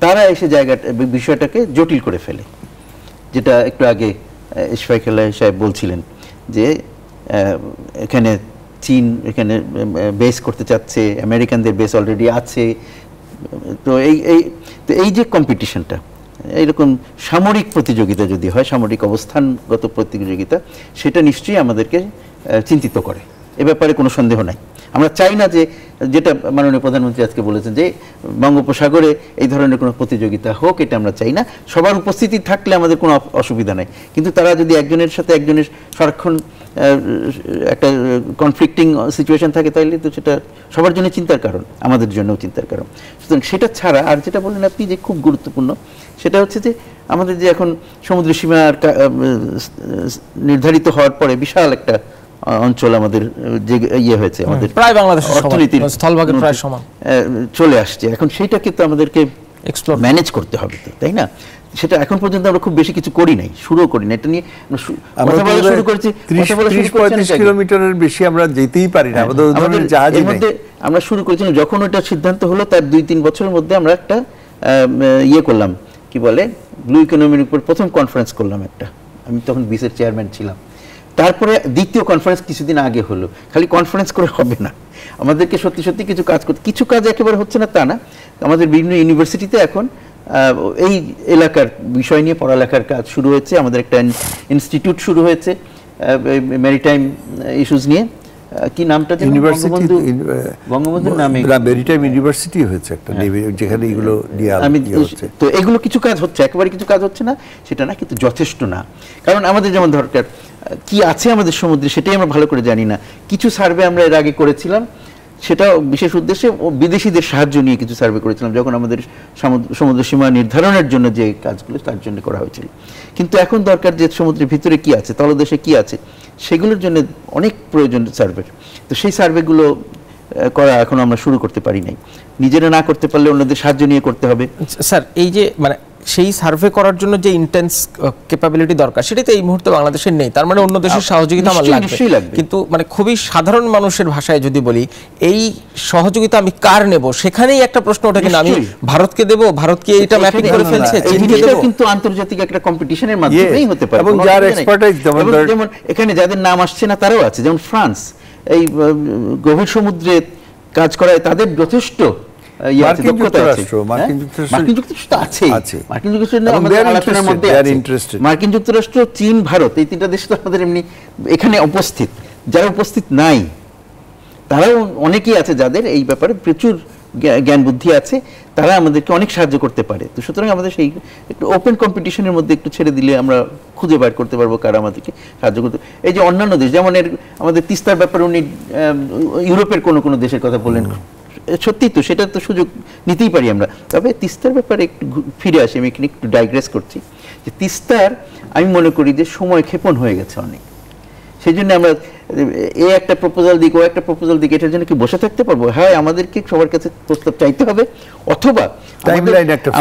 তারা এসে জায়গাটা বিষয়টাকে জটিল করে ফেলে যেটা একটু আগে ইসফাইকুল্লাহ সাহেব বলছিলেন যে এখানে চীন এখানে বেস করতে চাচ্ছে আমেরিকানদের বেস অলরেডি আছে তো এই এই তো এই যে কম্পিটিশনটা এইরকম সামরিক প্রতিযোগিতা যদি হয় সামরিক অবস্থানগত প্রতিযোগিতা সেটা নিশ্চয়ই আমাদেরকে চিন্তিত করে এ ব্যাপারে কোনো সন্দেহ নাই আমরা চাই না যে যেটা মাননীয় প্রধানমন্ত্রী আজকে বলেছেন যে বঙ্গোপসাগরে এই ধরনের কোনো প্রতিযোগিতা হোক এটা আমরা চাই না সবার উপস্থিতি থাকলে আমাদের কোনো অসুবিধা নাই কিন্তু তারা যদি একজনের সাথে একজনের সারাক্ষণ একটা কনফ্লিক্টিং সিচুয়েশন থাকে তাহলে তো সেটা সবার জন্য চিন্তার কারণ আমাদের জন্যও চিন্তার কারণ সুতরাং সেটা ছাড়া আর যেটা বললেন আপনি যে খুব গুরুত্বপূর্ণ সেটা হচ্ছে যে আমাদের যে এখন সমুদ্র সীমার নির্ধারিত হওয়ার পরে বিশাল একটা অঞ্চল আমাদের যে ইয়ে হয়েছে হ্যাঁ। আমাদের প্রায় বাংলাদেশের অর্থনীতির মানে স্থলভাগের প্রায় সমান চলে আসছে এখন সেইটাকে তো আমাদেরকে এক্সপ্লোর ম্যানেজ করতে হবে তো তাই না সেটা এখন পর্যন্ত আমরা খুব বেশি কিছু করি নাই শুরু করি না এটা নিয়ে কথা বলা শুরু করেছি পঁয়ত্রিশ কিলোমিটারের বেশি আমরা যেতেই পারি না হ্যাঁ, আমাদের জাহাজের মধ্যে আমরা শুরু করেছি যখন ওটা সিদ্ধান্ত হলো তার দুই তিন বছরের মধ্যে আমরা একটা ইয়ে করলাম কি বলে ব্লু ইকোনমির উপর প্রথম কনফারেন্স করলাম একটা আমি তখন বিসের চেয়ারম্যান ছিলাম তারপরে দ্বিতীয় কনফারেন্স কিছুদিন আগে হলো খালি কনফারেন্স করে হবে না আমাদেরকে সত্যি সত্যি কিছু কাজ করতে কিছু কাজ একেবারে হচ্ছে না তা না আমাদের বিভিন্ন ইউনিভার্সিটিতে এখন এই এলাকার বিষয় নিয়ে পড়ালেখার কাজ শুরু হয়েছে আমাদের একটা ইনস্টিটিউট শুরু হয়েছে ম্যারিটাইম ইস্যুস নিয়ে কি নামটা ইউনিভার্সিটি বঙ্গবন্ধুর নামে মেরিটাইম ইউনিভার্সিটি হয়েছে একটা হ্যাঁ। যেখানে এগুলো আমি ইয়ে তো এগুলো কিছু কাজ হচ্ছে একেবারে কিছু কাজ হচ্ছে না সেটা না কিন্তু যথেষ্ট না কারণ আমাদের যেমন দরকার কি আছে আমাদের সমুদ্রে সেটাই আমরা ভালো করে জানি না কিছু সার্ভে আমরা এর আগে করেছিলাম সেটা বিশেষ উদ্দেশ্যে বিদেশিদের সাহায্য নিয়ে কিছু সার্ভে করেছিলাম যখন আমাদের সমুদ্র সীমা নির্ধারণের জন্য যে কাজগুলো তার জন্য করা হয়েছিল কিন্তু এখন দরকার যে সমুদ্রের ভিতরে কি আছে তলদেশে কি আছে সেগুলোর জন্য অনেক প্রয়োজন সার্ভে তো সেই সার্ভেগুলো করা এখন আমরা শুরু করতে পারি নাই নিজেরা না করতে পারলে অন্যদের সাহায্য নিয়ে করতে হবে আচ্ছা, স্যার এই যে মানে সেই সার্ভে করার জন্য যে ইন্টেন্স ক্যাপাবিলিটি দরকার সেটা তো এই মুহূর্তে বাংলাদেশের নেই তার মানে অন্য দেশের সহযোগিতা আমার লাগবে কিন্তু মানে খুবই সাধারণ মানুষের ভাষায় যদি বলি এই সহযোগিতা আমি কার নেব সেখানেই একটা প্রশ্ন ওঠে কিনা আমি ভারতকে দেব ভারত কি এটা ম্যাপিং করে ফেলছে কিন্তু আন্তর্জাতিক একটা কম্পিটিশনের মাধ্যমেই হতে পারে এবং যার এক্সপার্টাইজ যেমন এখানে যাদের নাম আসছে না তারাও আছে যেমন ফ্রান্স এই গভীর সমুদ্রে কাজ করায় তাদের যথেষ্ট মার্কিন ইয়ে যুক্তরাষ্ট্র মার্কিন হ্যাঁ? যুক্তরাষ্ট্র আছে মার্কিন যুক্তরাষ্ট্রের মধ্যে মার্কিন যুক্তরাষ্ট্র চীন ভারত এই তিনটা দেশ তো আমাদের এমনি এখানে উপস্থিত যারা উপস্থিত নাই তারাও অনেকেই আছে যাদের এই ব্যাপারে প্রচুর জ্ঞান বুদ্ধি আছে তারা আমাদেরকে অনেক সাহায্য করতে পারে তো সুতরাং আমাদের সেই একটু ওপেন কম্পিটিশনের মধ্যে একটু ছেড়ে দিলে আমরা খুঁজে বার করতে পারবো কারা আমাদেরকে সাহায্য করতে এই যে অন্যান্য দেশ যেমন এর আমাদের তিস্তার ব্যাপারে উনি ইউরোপের কোনো কোনো দেশের কথা বললেন সত্যি তো সেটা তো সুযোগ নিতেই পারি আমরা তবে তিস্তার ব্যাপারে একটু ফিরে আসি আমি এখানে একটু ডাইগ্রেস করছি যে তিস্তার আমি মনে করি যে সময় ক্ষেপণ হয়ে গেছে অনেক সেই জন্য আমরা এ একটা প্রপোজাল দিক ও একটা প্রপোজাল দিক এটার জন্য কি বসে থাকতে পারবো হ্যাঁ আমাদেরকে সবার কাছে প্রস্তাব চাইতে হবে অথবা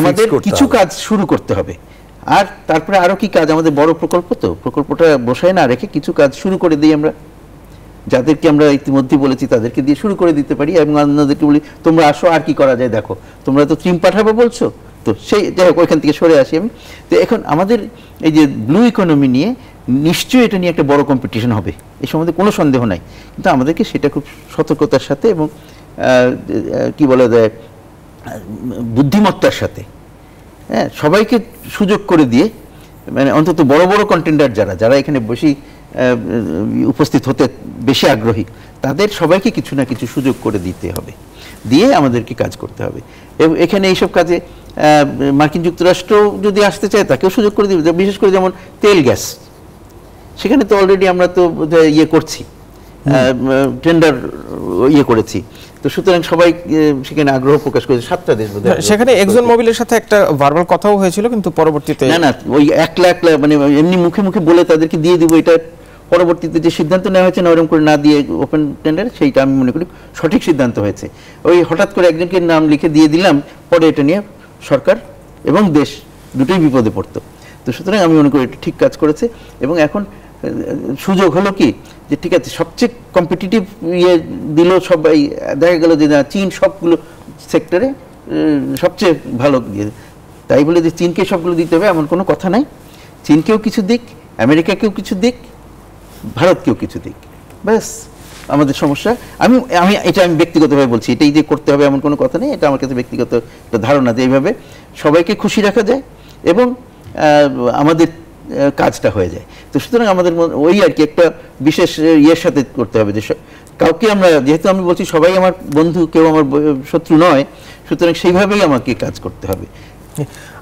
আমাদের কিছু কাজ শুরু করতে হবে আর তারপরে আরো কি কাজ আমাদের বড় প্রকল্প তো প্রকল্পটা বসায় না রেখে কিছু কাজ শুরু করে দিই আমরা যাদেরকে আমরা ইতিমধ্যে বলেছি তাদেরকে দিয়ে শুরু করে দিতে পারি এবং অন্যদেরকে বলি তোমরা আসো আর কি করা যায় দেখো তোমরা তো টিম পাঠাবে বলছো তো সেই যাই হোক ওইখান থেকে সরে আসি আমি তো এখন আমাদের এই যে ব্লু ইকোনমি নিয়ে নিশ্চয়ই এটা নিয়ে একটা বড় কম্পিটিশন হবে এ সম্বন্ধে কোনো সন্দেহ নাই কিন্তু আমাদেরকে সেটা খুব সতর্কতার সাথে এবং কি বলা যায় বুদ্ধিমত্তার সাথে হ্যাঁ সবাইকে সুযোগ করে দিয়ে মানে অন্তত বড় বড় কন্টেন্ডার যারা যারা এখানে বসেই উপস্থিত হতে বেশি আগ্রহী তাদের সবাইকে কিছু না কিছু সুযোগ করে দিতে হবে দিয়ে আমাদেরকে কাজ করতে হবে এবং এখানে এইসব কাজে মার্কিন যুক্তরাষ্ট্র যদি আসতে চায় তাকেও সুযোগ করে দিবে বিশেষ করে যেমন তেল গ্যাস সেখানে তো অলরেডি আমরা তো ইয়ে করছি টেন্ডার ইয়ে করেছি তো সুতরাং সবাই সেখানে আগ্রহ প্রকাশ করেছে সাতটা দেশ বোধহয় হ্যাঁ, সেখানে একজন মোবিলের সাথে একটা ভার্বাল কথাও হয়েছিল কিন্তু পরবর্তীতে না না ওই একলা একলা মানে এমনি মুখে মুখে বলে তাদেরকে দিয়ে দিব এটা পরবর্তীতে যে সিদ্ধান্ত নেওয়া হয়েছে নরম করে না দিয়ে ওপেন টেন্ডার সেইটা আমি মনে করি সঠিক সিদ্ধান্ত হয়েছে ওই হঠাৎ করে একজনকে নাম লিখে দিয়ে দিলাম পরে এটা নিয়ে সরকার এবং দেশ দুটোই বিপদে পড়তো তো সুতরাং আমি মনে করি এটা ঠিক কাজ করেছে এবং এখন সুযোগ হলো কি যে ঠিক আছে সবচেয়ে কম্পিটিটিভ ইয়ে দিল সবাই দেখা গেল যে না চীন সবগুলো সেক্টরে সবচেয়ে ভালো দিয়ে তাই বলে যে চীনকে সবগুলো দিতে হবে এমন কোনো কথা নাই চীনকেও কিছু দিক আমেরিকাকেও কিছু দিক ভারতকেও কিছু দিক ব্যাস আমাদের সমস্যা আমি আমি এটা আমি ব্যক্তিগতভাবে বলছি এটাই যে করতে হবে এমন কোনো কথা নেই এটা আমার কাছে ব্যক্তিগত ধারণা যে এইভাবে সবাইকে খুশি রাখা যায় এবং আমাদের কাজটা হয়ে যায় তো সুতরাং আমাদের ওই আর কি একটা বিশেষ ইয়ের সাথে করতে হবে যে কাউকে আমরা যেহেতু আমি বলছি সবাই আমার বন্ধু কেউ আমার শত্রু নয় সুতরাং সেইভাবেই আমাকে কাজ করতে হবে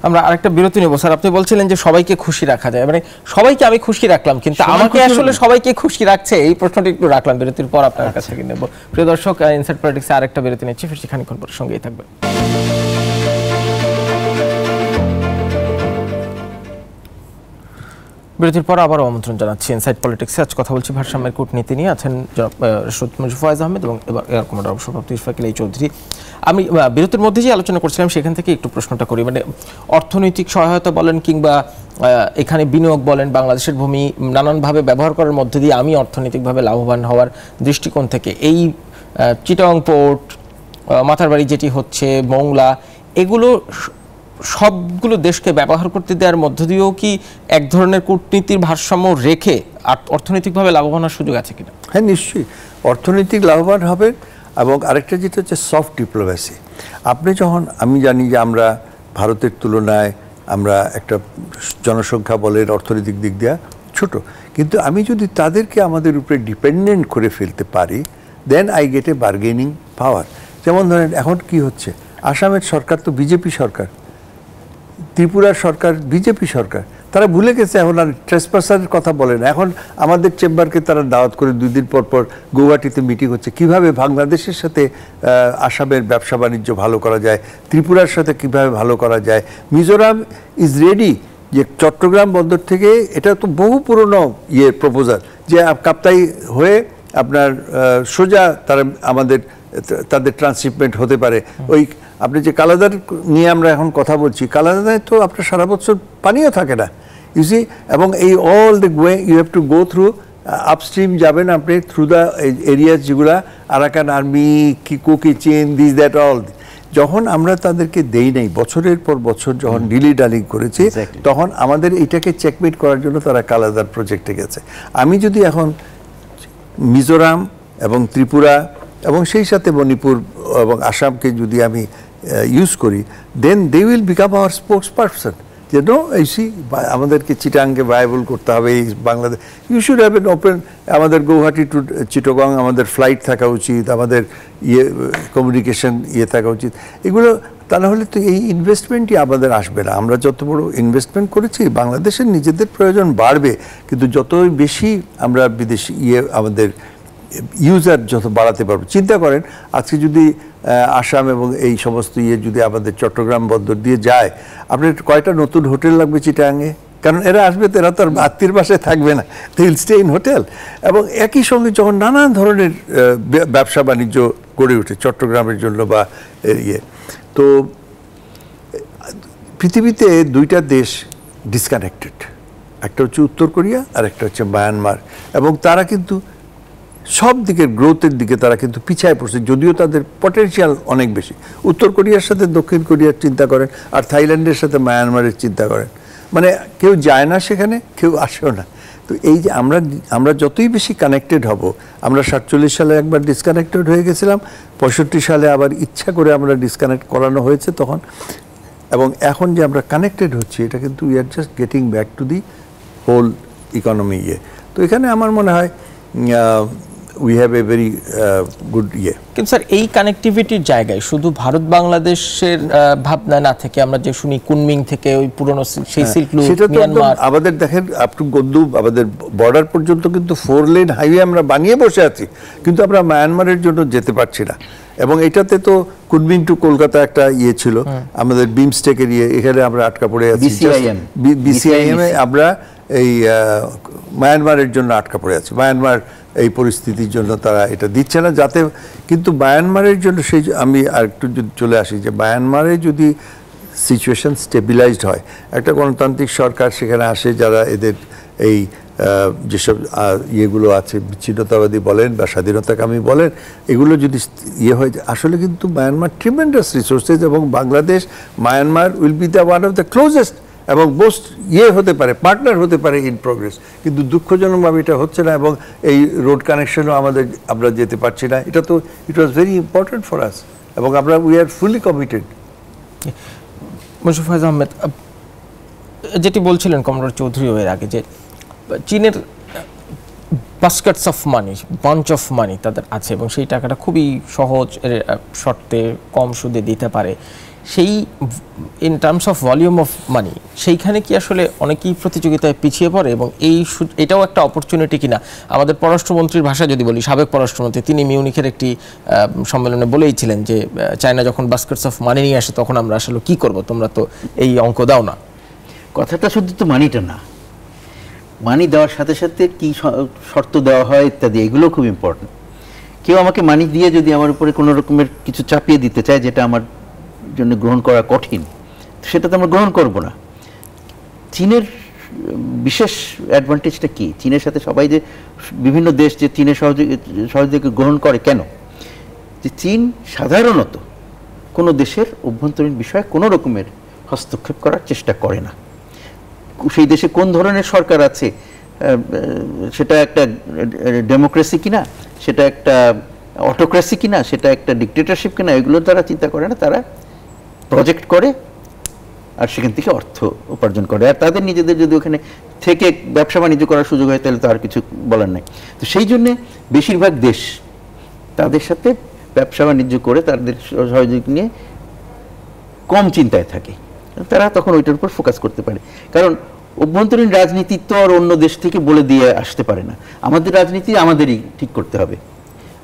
আমরা আরেকটা বিরতি নেব স্যার আপনি বলছিলেন যে সবাইকে খুশি রাখা যায় মানে সবাইকে আমি খুশি রাখলাম কিন্তু আমাকে আসলে সবাইকে খুশি রাখছে এই প্রশ্নটি একটু রাখলাম বিরতির পর আপনার কাছে আচ্ছা। নেব প্রিয় দর্শক ইনসার্ট পলিটিক্সে আরেকটা বিরতি নিচ্ছি সেখানে খানিক্ষণ পর সঙ্গেই থাকবেন বিরতির পর আবারও আমন্ত্রণ জানাচ্ছি ইনসাইড পলিটিক্সে আজ কথা বলছি ভারসাম্যের কূটনীতি নিয়ে আছেন ফয়েজ আহমেদ এবং এবার এয়ার কমান্ডার অবসরপ্রাপ্ত ইশফাকিল এই চৌধুরী আমি বিরতির মধ্যে যে আলোচনা করছিলাম সেখান থেকে একটু প্রশ্নটা করি মানে অর্থনৈতিক সহায়তা বলেন কিংবা এখানে বিনিয়োগ বলেন বাংলাদেশের ভূমি নানানভাবে ব্যবহার করার মধ্যে দিয়ে আমি অর্থনৈতিকভাবে লাভবান হওয়ার দৃষ্টিকোণ থেকে এই চিটাং পোর্ট মাথারবাড়ি যেটি হচ্ছে মংলা এগুলো সবগুলো দেশকে ব্যবহার করতে দেওয়ার মধ্য দিয়েও কি এক ধরনের কূটনীতির ভারসাম্য রেখে অর্থনৈতিকভাবে লাভবান হওয়ার সুযোগ আছে কিনা হ্যাঁ নিশ্চয়ই অর্থনৈতিক লাভবান হবে এবং আরেকটা যেটা হচ্ছে সফট ডিপ্লোম্যাসি আপনি যখন আমি জানি যে আমরা ভারতের তুলনায় আমরা একটা জনসংখ্যা বলের অর্থনৈতিক দিক দিয়ে ছোট কিন্তু আমি যদি তাদেরকে আমাদের উপরে ডিপেন্ডেন্ট করে ফেলতে পারি then I get a bargaining power যেমন ধরেন এখন কি হচ্ছে আসামের সরকার তো বিজেপি সরকার ত্রিপুরার সরকার বিজেপি সরকার তারা ভুলে গেছে এখন আর ট্রেসপাসারের কথা বলে না এখন আমাদের চেম্বারকে তারা দাওয়াত করে দুই দিন পর পর গৌহাটিতে মিটিং হচ্ছে কিভাবে বাংলাদেশের সাথে আসামের ব্যবসা বাণিজ্য ভালো করা যায় ত্রিপুরার সাথে কিভাবে ভালো করা যায় মিজোরাম ইজ রেডি যে চট্টগ্রাম বন্দর থেকে এটা তো বহু পুরনো ইয়ে প্রপোজাল যে কাপ্তাই হয়ে আপনার সোজা তারা আমাদের তাদের ট্রান্সশিপমেন্ট হতে পারে ওই আপনি যে কালাদার নিয়ে আমরা এখন কথা বলছি কালাদায় তো আপনার সারা বছর পানিও থাকে না ইউসি এবং এই অল দ্য গোয়ে you have to go through upstream যাবেন আপনি থ্রু দ্য এরিয়াস যেগুলা আরাকান আর্মি কি Kuki Chin this that all যখন আমরা তাদেরকে দেই নাই বছরের পর বছর যখন ডিলি ডালিং করেছি তখন আমাদের এটাকে চেকমেট করার জন্য তারা কালাদার প্রজেক্টে গেছে আমি যদি এখন মিজোরাম এবং ত্রিপুরা এবং সেই সাথে মণিপুর এবং আসামকে যদি আমি ইউজ করি then they will become our sports person যে নো এই সি আমাদেরকে চিটাঙ্গে ভায়াবল করতে হবে এই Bangladesh you should have an open আমাদের গৌহাটি টু চিটগং আমাদের ফ্লাইট থাকা উচিত আমাদের ইয়ে কমিউনিকেশন uh, ইয়ে থাকা উচিত এগুলো তাহলে তো এই ইনভেস্টমেন্টই আমাদের আসবে না আমরা যত বড় ইনভেস্টমেন্ট করেছি বাংলাদেশের নিজেদের প্রয়োজন বাড়বে কিন্তু যত বেশি আমরা বিদেশি ইয়ে আমাদের ইউজার uh, যত বাড়াতে পারবো চিন্তা করেন আজকে যদি আসাম এবং এই সমস্ত ইয়ে যদি আমাদের চট্টগ্রাম বন্দর দিয়ে যায় আপনার কয়টা নতুন হোটেল লাগবে চিটাঙ্গে কারণ এরা আসবে তো এরা তো আর আত্মীয় বাসায় থাকবে না হিল স্টে ইন হোটেল এবং একই সঙ্গে যখন নানান ধরনের ব্যবসা বাণিজ্য গড়ে ওঠে চট্টগ্রামের জন্য বা ইয়ে তো পৃথিবীতে দুইটা দেশ ডিসকানেক্টেড একটা হচ্ছে উত্তর কোরিয়া আর একটা হচ্ছে মায়ানমার এবং তারা কিন্তু সব দিকের গ্রোথের দিকে তারা কিন্তু পিছায় পড়ছে যদিও তাদের পটেন্সিয়াল অনেক বেশি উত্তর কোরিয়ার সাথে দক্ষিণ কোরিয়ার চিন্তা করেন আর থাইল্যান্ডের সাথে মায়ানমারের চিন্তা করেন মানে কেউ যায় না সেখানে কেউ আসেও না তো এই যে আমরা আমরা যতই বেশি কানেক্টেড হব আমরা সাতচল্লিশ সালে একবার ডিসকানেক্টেড হয়ে গেছিলাম পঁয়ষট্টি সালে আবার ইচ্ছা করে আমরা ডিসকানেক্ট করানো হয়েছে তখন এবং এখন যে আমরা কানেক্টেড হচ্ছি এটা কিন্তু we are just getting back to the whole economy ইয়ে তো এখানে আমার মনে হয় we have a very uh, good year কিন্তু স্যার এই কানেক্টিভিটির জায়গায় শুধু ভারত বাংলাদেশের ভাবনা না থেকে আমরা যে শুনি কুনমিং থেকে ওই পুরনো সেই হ্যাঁ, সিল্ক সেটা মিয়ানমার আমাদের দেখেন আপ টু গদ্দু আমাদের বর্ডার পর্যন্ত কিন্তু ফোর লেন হাইওয়ে আমরা বানিয়ে বসে আছি কিন্তু আমরা মায়ানমারের জন্য যেতে পারছি না এবং এটাতে তো কুনমিং টু কলকাতা একটা ইয়ে ছিল আমাদের বিমস্টেকের ইয়ে এখানে আমরা আটকা পড়ে আছি বিসিআইএম বিসিআইএম আমরা এই মায়ানমারের জন্য আটকা পড়ে আছে মায়ানমার এই পরিস্থিতির জন্য তারা এটা দিচ্ছে না যাতে কিন্তু মায়ানমারের জন্য সেই আমি আরেকটু যদি চলে আসি যে মায়ানমারে যদি সিচুয়েশন স্টেবিলাইজড হয় একটা গণতান্ত্রিক সরকার সেখানে আসে যারা এদের এই যেসব ইয়েগুলো আছে বিচ্ছিন্নতাবাদী বলেন বা স্বাধীনতাকামী বলেন এগুলো যদি ইয়ে হয়ে যায় আসলে কিন্তু মায়ানমার ট্রিমেন্ডাস রিসোর্সেস এবং Bangladesh Myanmar will be the one of the closest এবং মোস্ট ইয়ে হতে পারে পার্টনার হতে পারে ইন প্রোগ্রেস কিন্তু দুঃখজনকভাবে এটা হচ্ছে না এবং এই রোড কানেকশনও আমাদের আমরা যেতে পারছি না এটা তো it was very important for us এবং আমরা we are fully committed Mushfaz Ahmed যেটি বলছিলেন কমরার চৌধুরী এর আগে যে চীনের baskets of money bunch of money তাদের আছে এবং সেই টাকাটা খুবই সহজ শর্তে কম সুদে দিতে পারে সেই in terms of volume of money সেইখানে কি আসলে অনেকেই প্রতিযোগিতায় পিছিয়ে পড়ে এবং এই এটাও একটা অপরচুনিটি কিনা আমাদের পররাষ্ট্রমন্ত্রীর ভাষা যদি বলি সাবেক পররাষ্ট্রমন্ত্রী তিনি মিউনিখের একটি সম্মেলনে বলেইছিলেন যে চায়না যখন বাস্কেটস অফ মানি নিয়ে আসে তখন আমরা আসলে কি করব তোমরা তো এই অঙ্ক দাও না কথাটা শুধু তো মানিটা না মানি দেওয়ার সাথে সাথে কি শর্ত দেওয়া হয় ইত্যাদি এগুলো খুব ইম্পর্টেন্ট কেউ আমাকে মানি দিয়ে যদি আমার উপরে কোনো রকমের কিছু চাপিয়ে দিতে চায় যেটা আমার জন্য গ্রহণ করা কঠিন সেটা তো আমরা গ্রহণ করব না চীনের বিশেষ অ্যাডভান্টেজটা কি চীনের সাথে সবাই যে বিভিন্ন দেশ যে চীনের সহযোগী গ্রহণ করে কেন যে চীন সাধারণত কোনো দেশের অভ্যন্তরীণ বিষয়ে কোনো রকমের হস্তক্ষেপ করার চেষ্টা করে না সেই দেশে কোন ধরনের সরকার আছে সেটা একটা ডেমোক্রেসি কিনা সেটা একটা অটোক্রেসি কিনা সেটা একটা ডিকটেটারশিপ কিনা এগুলো তারা চিন্তা করে না তারা প্রজেক্ট করে আর সেখান থেকে অর্থ উপার্জন করে আর তাদের নিজেদের যদি ওখানে থেকে ব্যবসা বাণিজ্য করার সুযোগ হয় তাহলে তো আর কিছু বলার নাই তো সেই জন্যে বেশিরভাগ দেশ তাদের সাথে ব্যবসা বাণিজ্য করে তাদের সহযোগ নিয়ে কম চিন্তায় থাকে তারা তখন ওইটার উপর ফোকাস করতে পারে কারণ অভ্যন্তরীণ রাজনীতি তো আর অন্য দেশ থেকে বলে দিয়ে আসতে পারে না আমাদের রাজনীতি আমাদেরই ঠিক করতে হবে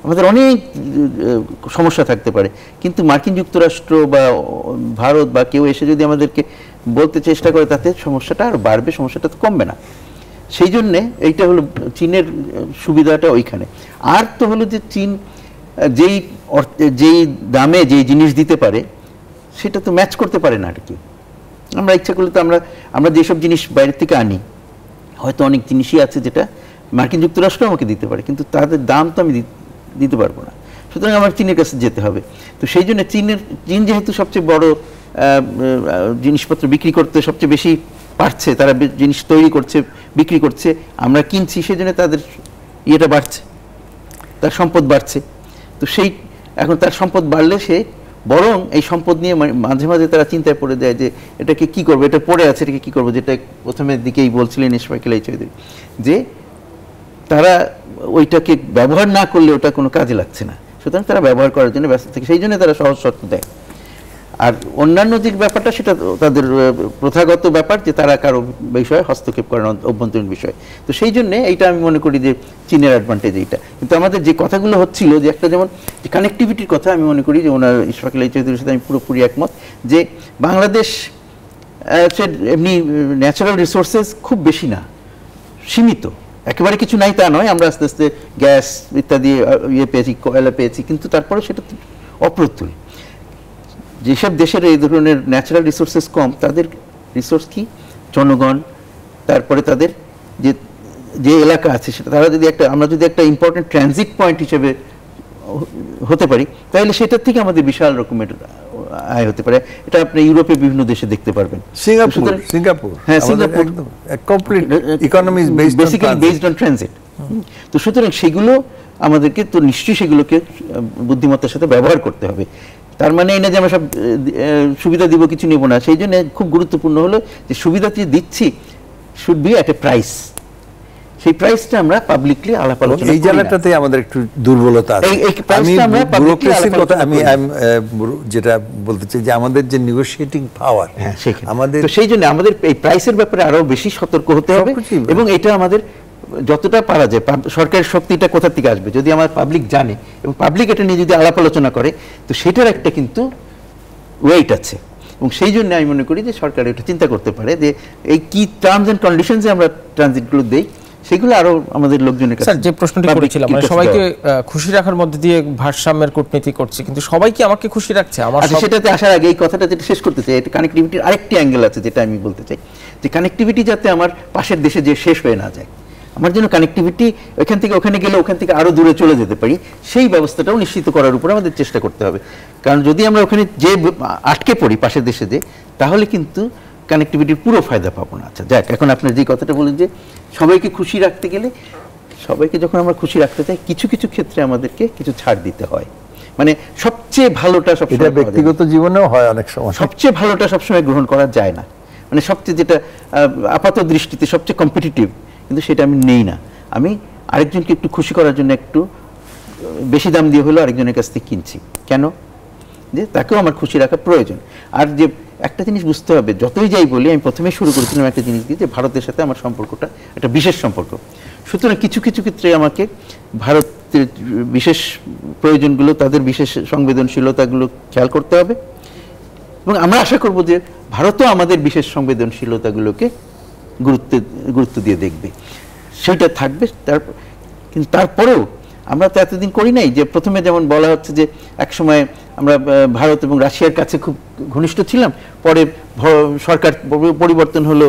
আমাদের অনেক সমস্যা থাকতে পারে কিন্তু মার্কিন যুক্তরাষ্ট্র বা ভারত বা কেউ এসে যদি আমাদেরকে বলতে চেষ্টা করে তাতে সমস্যাটা আর বাড়বে সমস্যাটা তো কমবে না সেই জন্যে এইটা হলো চীনের সুবিধাটা ওইখানে আর তো হলো যে চীন যেই যেই দামে যেই জিনিস দিতে পারে সেটা তো ম্যাচ করতে পারে না আর কি আমরা ইচ্ছা করলে তো আমরা আমরা যেসব জিনিস বাইরের থেকে আনি হয়তো অনেক জিনিসই আছে যেটা মার্কিন যুক্তরাষ্ট্র আমাকে দিতে পারে কিন্তু তাদের দাম তো আমি দিতে পারবো না সুতরাং আমার চীনের কাছে যেতে হবে তো সেই জন্য চীনের চীন যেহেতু সবচেয়ে বড় জিনিসপত্র বিক্রি করতে সবচেয়ে বেশি পারছে তারা জিনিস তৈরি করছে বিক্রি করছে আমরা কিনছি সেই জন্য তাদের ইয়েটা বাড়ছে তার সম্পদ বাড়ছে তো সেই এখন তার সম্পদ বাড়লে সে বরং এই সম্পদ নিয়ে মাঝে মাঝে তারা চিন্তায় পড়ে দেয় যে এটাকে কি করবো এটা পড়ে আছে এটাকে কি করবো যেটা প্রথমের দিকেই বলছিলেন ইসমাইকেল এই চৌধুরী যে তারা ওইটাকে ব্যবহার না করলে ওটা কোনো কাজে লাগছে না সুতরাং তারা ব্যবহার করার জন্য ব্যস্ত থাকে সেই জন্য তারা সহজ শর্ত দেয় আর অন্যান্য যে ব্যাপারটা সেটা তাদের প্রথাগত ব্যাপার যে তারা কারো বিষয়ে হস্তক্ষেপ করেন অভ্যন্তরীণ বিষয় তো সেই জন্যে এইটা আমি মনে করি যে চীনের অ্যাডভান্টেজ এইটা কিন্তু আমাদের যে কথাগুলো হচ্ছিল যে একটা যেমন যে কানেক্টিভিটির কথা আমি মনে করি যে ওনার ইশফাকিল চৌধুরীর সাথে আমি পুরোপুরি একমত যে বাংলাদেশ এমনি ন্যাচারাল রিসোর্সেস খুব বেশি না সীমিত একেবারে কিছু নাই তা নয় আমরা আস্তে আস্তে গ্যাস ইত্যাদি ইয়ে পেয়েছি কয়লা পেয়েছি কিন্তু তারপরে সেটা অপ্রতুল যেসব দেশের এই ধরনের ন্যাচারাল রিসোর্সেস কম তাদের রিসোর্স কি জনগণ তারপরে তাদের যে যে এলাকা আছে সেটা তারা যদি একটা আমরা যদি একটা ইম্পর্টেন্ট ট্রানজিট পয়েন্ট হিসেবে হতে পারি তাহলে সেটার থেকে আমাদের বিশাল রকমের আয় হতে পারে এটা আপনি ইউরোপের বিভিন্ন দেশে দেখতে পারবেন সিঙ্গাপুর সিঙ্গাপুর হ্যাঁ Singapore complete economy is based basically based on transit তো সুতরাং সেগুলো আমাদেরকে তো নিশ্চয়ই সেগুলোকে বুদ্ধিমত্তার সাথে ব্যবহার করতে হবে তার মানে এই না যে আমরা সব সুবিধা দিব কিছু নেব না সেই জন্য খুব গুরুত্বপূর্ণ হলো যে সুবিধা যে দিচ্ছি should be at a price সেই প্রাইসটা আমরা পাবলিকলি আলাপ আলোচনা এই জায়গাটাতে আমাদের একটু দুর্বলতা আছে এই প্রাইসটা আমরা ব্যুরোক্রেসির কথা আমি যেটা বলতে চাই যে আমাদের যে নেগোশিয়েটিং হ্যাঁ, পাওয়ার আমাদের তো সেই জন্য আমাদের এই প্রাইসের ব্যাপারে আরো বেশি সতর্ক হতে হবে এবং এটা আমাদের যতটা পারা যায় সরকারের শক্তিটা কোথা থেকে আসবে যদি আমার পাবলিক জানে এবং পাবলিক এটা নিয়ে যদি আলাপ আলোচনা করে তো সেটার একটা কিন্তু ওয়েট আছে এবং সেই জন্য আমি মনে করি যে সরকার একটু চিন্তা করতে পারে যে এই কি টার্মস অ্যান্ড কন্ডিশনসে আমরা ট্রানজিটগুলো দেই সেগুলো আরো আমাদের লোকজনের কাছে যে প্রশ্নটি করেছিলাম মানে সবাইকে খুশি রাখার মধ্যে দিয়ে ভারসাম্যের কূটনীতি করছে কিন্তু সবাই কি আমাকে খুশি রাখছে আমার আচ্ছা সেটাতে আসার আগে এই কথাটা যেটা শেষ করতে চাই এটা কানেক্টিভিটির আরেকটি অ্যাঙ্গেল আছে যেটা আমি বলতে চাই যে কানেক্টিভিটি যাতে আমার পাশের দেশে যে শেষ হয়ে না যায় আমার জন্য কানেক্টিভিটি ওখান থেকে ওখানে গেলে ওখান থেকে আরো দূরে চলে যেতে পারি সেই ব্যবস্থাটাও নিশ্চিত করার উপর আমাদের চেষ্টা করতে হবে কারণ যদি আমরা ওখানে যে আটকে পড়ি পাশের দেশে যে তাহলে কিন্তু কানেক্টিভিটির পুরো ফায়দা পাবো না আচ্ছা যাক এখন আপনার যে কথাটা বলেন যে সবাইকে খুশি রাখতে গেলে সবাইকে যখন আমরা খুশি রাখতে চাই কিছু কিছু ক্ষেত্রে আমাদেরকে কিছু ছাড় দিতে হয় মানে সবচেয়ে ভালোটা সব ব্যক্তিগত জীবনেও হয় অনেক সময় সবচেয়ে ভালোটা সবসময় গ্রহণ করা যায় না মানে সবচেয়ে যেটা আপাত দৃষ্টিতে সবচেয়ে কম্পিটিটিভ কিন্তু সেটা আমি নেই না আমি আরেকজনকে একটু খুশি করার জন্য একটু বেশি দাম দিয়ে হলেও আরেকজনের কাছ থেকে কিনছি কেন যে তাকেও আমার খুশি রাখা প্রয়োজন আর যে একটা জিনিস বুঝতে হবে যতই যাই বলি আমি প্রথমে শুরু করেছিলাম একটা জিনিস দিয়ে যে ভারতের সাথে আমার সম্পর্কটা একটা বিশেষ সম্পর্ক সুতরাং কিছু কিছু ক্ষেত্রে আমাকে ভারতের বিশেষ প্রয়োজনগুলো তাদের বিশেষ সংবেদনশীলতাগুলো খেয়াল করতে হবে এবং আমরা আশা করব যে ভারতও আমাদের বিশেষ সংবেদনশীলতাগুলোকে গুরুত্ব গুরুত্ব দিয়ে দেখবে সেটা থাকবে তার কিন্তু তারপরেও আমরা তো এতদিন করি নাই যে প্রথমে যেমন বলা হচ্ছে যে একসময় আমরা ভারত এবং রাশিয়ার কাছে খুব ঘনিষ্ঠ ছিলাম পরে সরকার পরিবর্তন হলো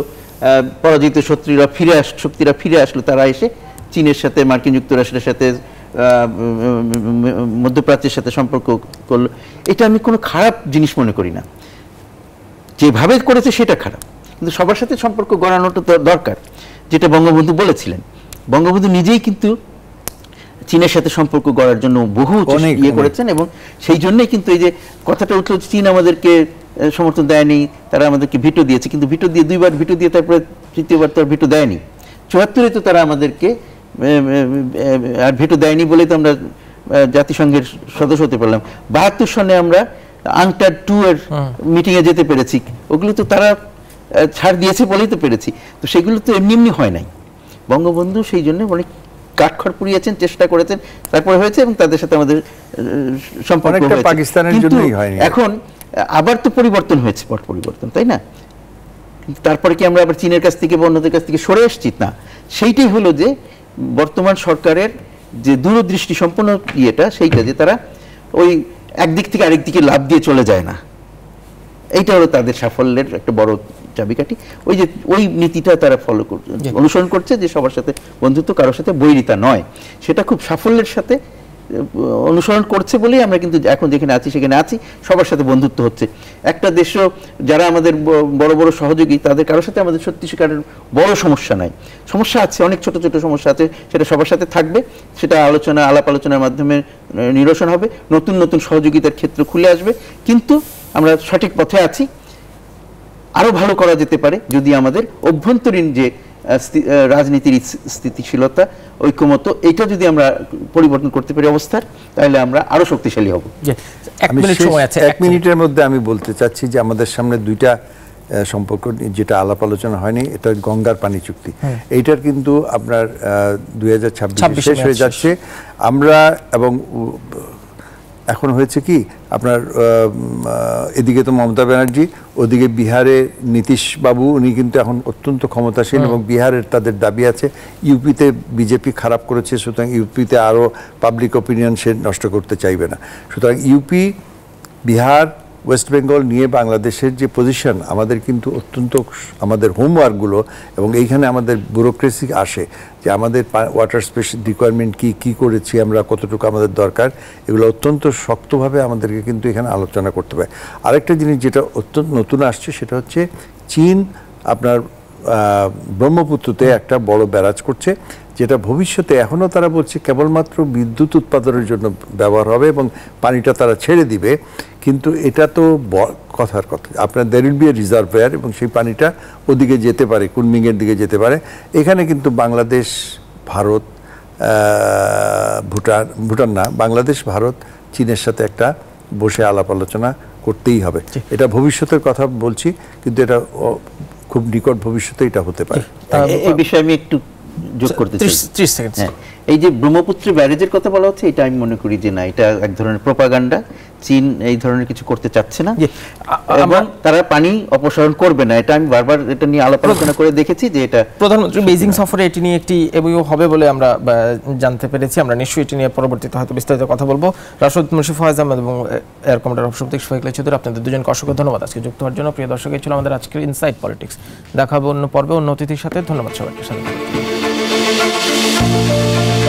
পরাজিত শত্রুরা ফিরে আস শক্তিরা ফিরে আসলো তারা এসে চীনের সাথে মার্কিন যুক্তরাষ্ট্রের সাথে মধ্যপ্রাচ্যের সাথে সম্পর্ক করলো এটা আমি কোনো খারাপ জিনিস মনে করি না যেভাবে করেছে সেটা খারাপ কিন্তু সবার সাথে সম্পর্ক গড়ানোটা দরকার যেটা বঙ্গবন্ধু বলেছিলেন বঙ্গবন্ধু নিজেই কিন্তু চীনের সাথে সম্পর্ক গড়ার জন্য বহু ইয়ে করেছেন এবং সেই জন্যই কিন্তু এই যে কথাটা উঠলো চীন আমাদেরকে সমর্থন দেয়নি তারা আমাদেরকে ভিটো দিয়েছে কিন্তু ভিটো দিয়ে দুইবার ভিটো দিয়ে তারপরে তৃতীয়বার তো আর ভিটো দেয়নি চুয়াত্তরে তো তারা আমাদেরকে আর ভিটো দেয়নি বলেই তো আমরা জাতিসংঘের সদস্য হতে পারলাম বাহাত্তর সনে আমরা আংটার টু এর মিটিংয়ে যেতে পেরেছি ওগুলো তো তারা ছাড় দিয়েছে বলেই তো পেরেছি তো সেগুলো তো এমনি এমনি হয় নাই বঙ্গবন্ধু সেই জন্য অনেক কাঠখড় পুড়িয়েছেন চেষ্টা করেছেন তারপরে হয়েছে এবং তাদের সাথে আমাদের সম্পর্ক পাকিস্তানের জন্যই হয়নি এখন আবার তো পরিবর্তন হয়েছে পট পরিবর্তন তাই না তারপরে কি আমরা আবার চীনের কাছ থেকে বা অন্যদের কাছ থেকে সরে এসছি না সেইটাই হলো যে বর্তমান সরকারের যে দূরদৃষ্টি সম্পন্ন ইয়েটা সেইটা যে তারা ওই একদিক থেকে আরেক দিকে লাভ দিয়ে চলে যায় না এইটা হলো তাদের সাফল্যের একটা বড় চাবিকাঠি ওই যে ওই নীতিটা তারা ফলো করছে অনুসরণ করছে যে সবার সাথে বন্ধুত্ব কারোর সাথে বৈরিতা নয় সেটা খুব সাফল্যের সাথে অনুসরণ করছে বলেই আমরা কিন্তু এখন যেখানে আছি সেখানে আছি সবার সাথে বন্ধুত্ব হচ্ছে একটা দেশও যারা আমাদের বড় বড় সহযোগী তাদের কারোর সাথে আমাদের সত্যি সেখানে বড় সমস্যা নাই সমস্যা আছে অনেক ছোট ছোট সমস্যা আছে সেটা সবার সাথে থাকবে সেটা আলোচনা আলাপ আলোচনার মাধ্যমে নিরসন হবে নতুন নতুন সহযোগিতার ক্ষেত্র খুলে আসবে কিন্তু আমরা সঠিক পথে আছি আরও ভালো করা যেতে পারে যদি আমাদের অভ্যন্তরীণ যে রাজনীতির স্থিতিশীলতা ঐক্যমত এটা যদি আমরা পরিবর্তন করতে পারি অবস্থার তাহলে আমরা আরও শক্তিশালী হব এক মিনিটের মধ্যে আমি বলতে চাচ্ছি যে আমাদের সামনে দুইটা সম্পর্ক যেটা আলাপ আলোচনা হয়নি এটা গঙ্গার পানি চুক্তি এইটার কিন্তু আপনার দুই শেষ হয়ে যাচ্ছে আমরা এবং এখন হয়েছে কি আপনার এদিকে তো মমতা ব্যানার্জি ওদিকে বিহারে নীতিশ বাবু উনি কিন্তু এখন অত্যন্ত ক্ষমতাসীন এবং বিহারের তাদের দাবি আছে ইউপিতে বিজেপি খারাপ করেছে সুতরাং ইউপিতে আরও পাবলিক অপিনিয়ন সে নষ্ট করতে চাইবে না সুতরাং ইউপি বিহার ওয়েস্ট বেঙ্গল নিয়ে বাংলাদেশের যে পজিশন আমাদের কিন্তু অত্যন্ত আমাদের হোমওয়ার্কগুলো এবং এইখানে আমাদের ব্যুরোক্রেসি আসে যে আমাদের ওয়াটার স্পেস রিকোয়ারমেন্ট কি কি করেছি আমরা কতটুকু আমাদের দরকার এগুলো অত্যন্ত শক্তভাবে আমাদেরকে কিন্তু এখানে আলোচনা করতে হবে আরেকটা জিনিস যেটা অত্যন্ত নতুন আসছে সেটা হচ্ছে চীন আপনার ব্রহ্মপুত্রতে একটা বড় ব্যারাজ করছে যেটা ভবিষ্যতে এখনও তারা বলছে কেবলমাত্র বিদ্যুৎ উৎপাদনের জন্য ব্যবহার হবে এবং পানিটা তারা ছেড়ে দিবে কিন্তু এটা তো কথার কথা আপনার দের উইল বি এ রিজার্ভেয়ার এবং সেই পানিটা ওদিকে যেতে পারে কুনমিংয়ের দিকে যেতে পারে এখানে কিন্তু বাংলাদেশ ভারত ভুটান ভুটান না বাংলাদেশ ভারত চীনের সাথে একটা বসে আলাপ আলোচনা করতেই হবে এটা ভবিষ্যতের কথা বলছি কিন্তু এটা খুব নিকট ভবিষ্যতে এটা হতে পারে এই বিষয়ে আমি একটু যোগ করতে চাই সেকেন্ড হ্যাঁ। এই যে ব্রহ্মপুত্র ব্যারেজের কথা বলা হচ্ছে এটা আমি মনে করি যে না এটা এক ধরনের প্রপাগান্ডা চীন এই ধরনের কিছু করতে চাচ্ছে না ইয়ে, এবং তারা পানি অপসারণ করবে না এটা আমি বারবার এটা নিয়ে আলাপ আলোচনা করে দেখেছি যে এটা প্রধানমন্ত্রী বেজিং সফরে এটি নিয়ে একটি এবইও হবে বলে আমরা জানতে পেরেছি আমরা নিশ্চয়ই এটি নিয়ে পরবর্তীতে হয়তো বিস্তারিত কথা বলবো রাশদ মুন্সি ফয়েজ আহমেদ এবং এয়ার কমান্ডার অবসপ্তিক সোহেকলে চৌধুরী আপনাদের দুজনকে অসংখ্য ধন্যবাদ আজকে যুক্ত হওয়ার জন্য প্রিয় দর্শক ছিল আমাদের আজকের ইনসাইট পলিটিক্স দেখাবো অন্য পর্বে অন্য অতিথির সাথে ধন্যবাদ সবাইকে সাথে Música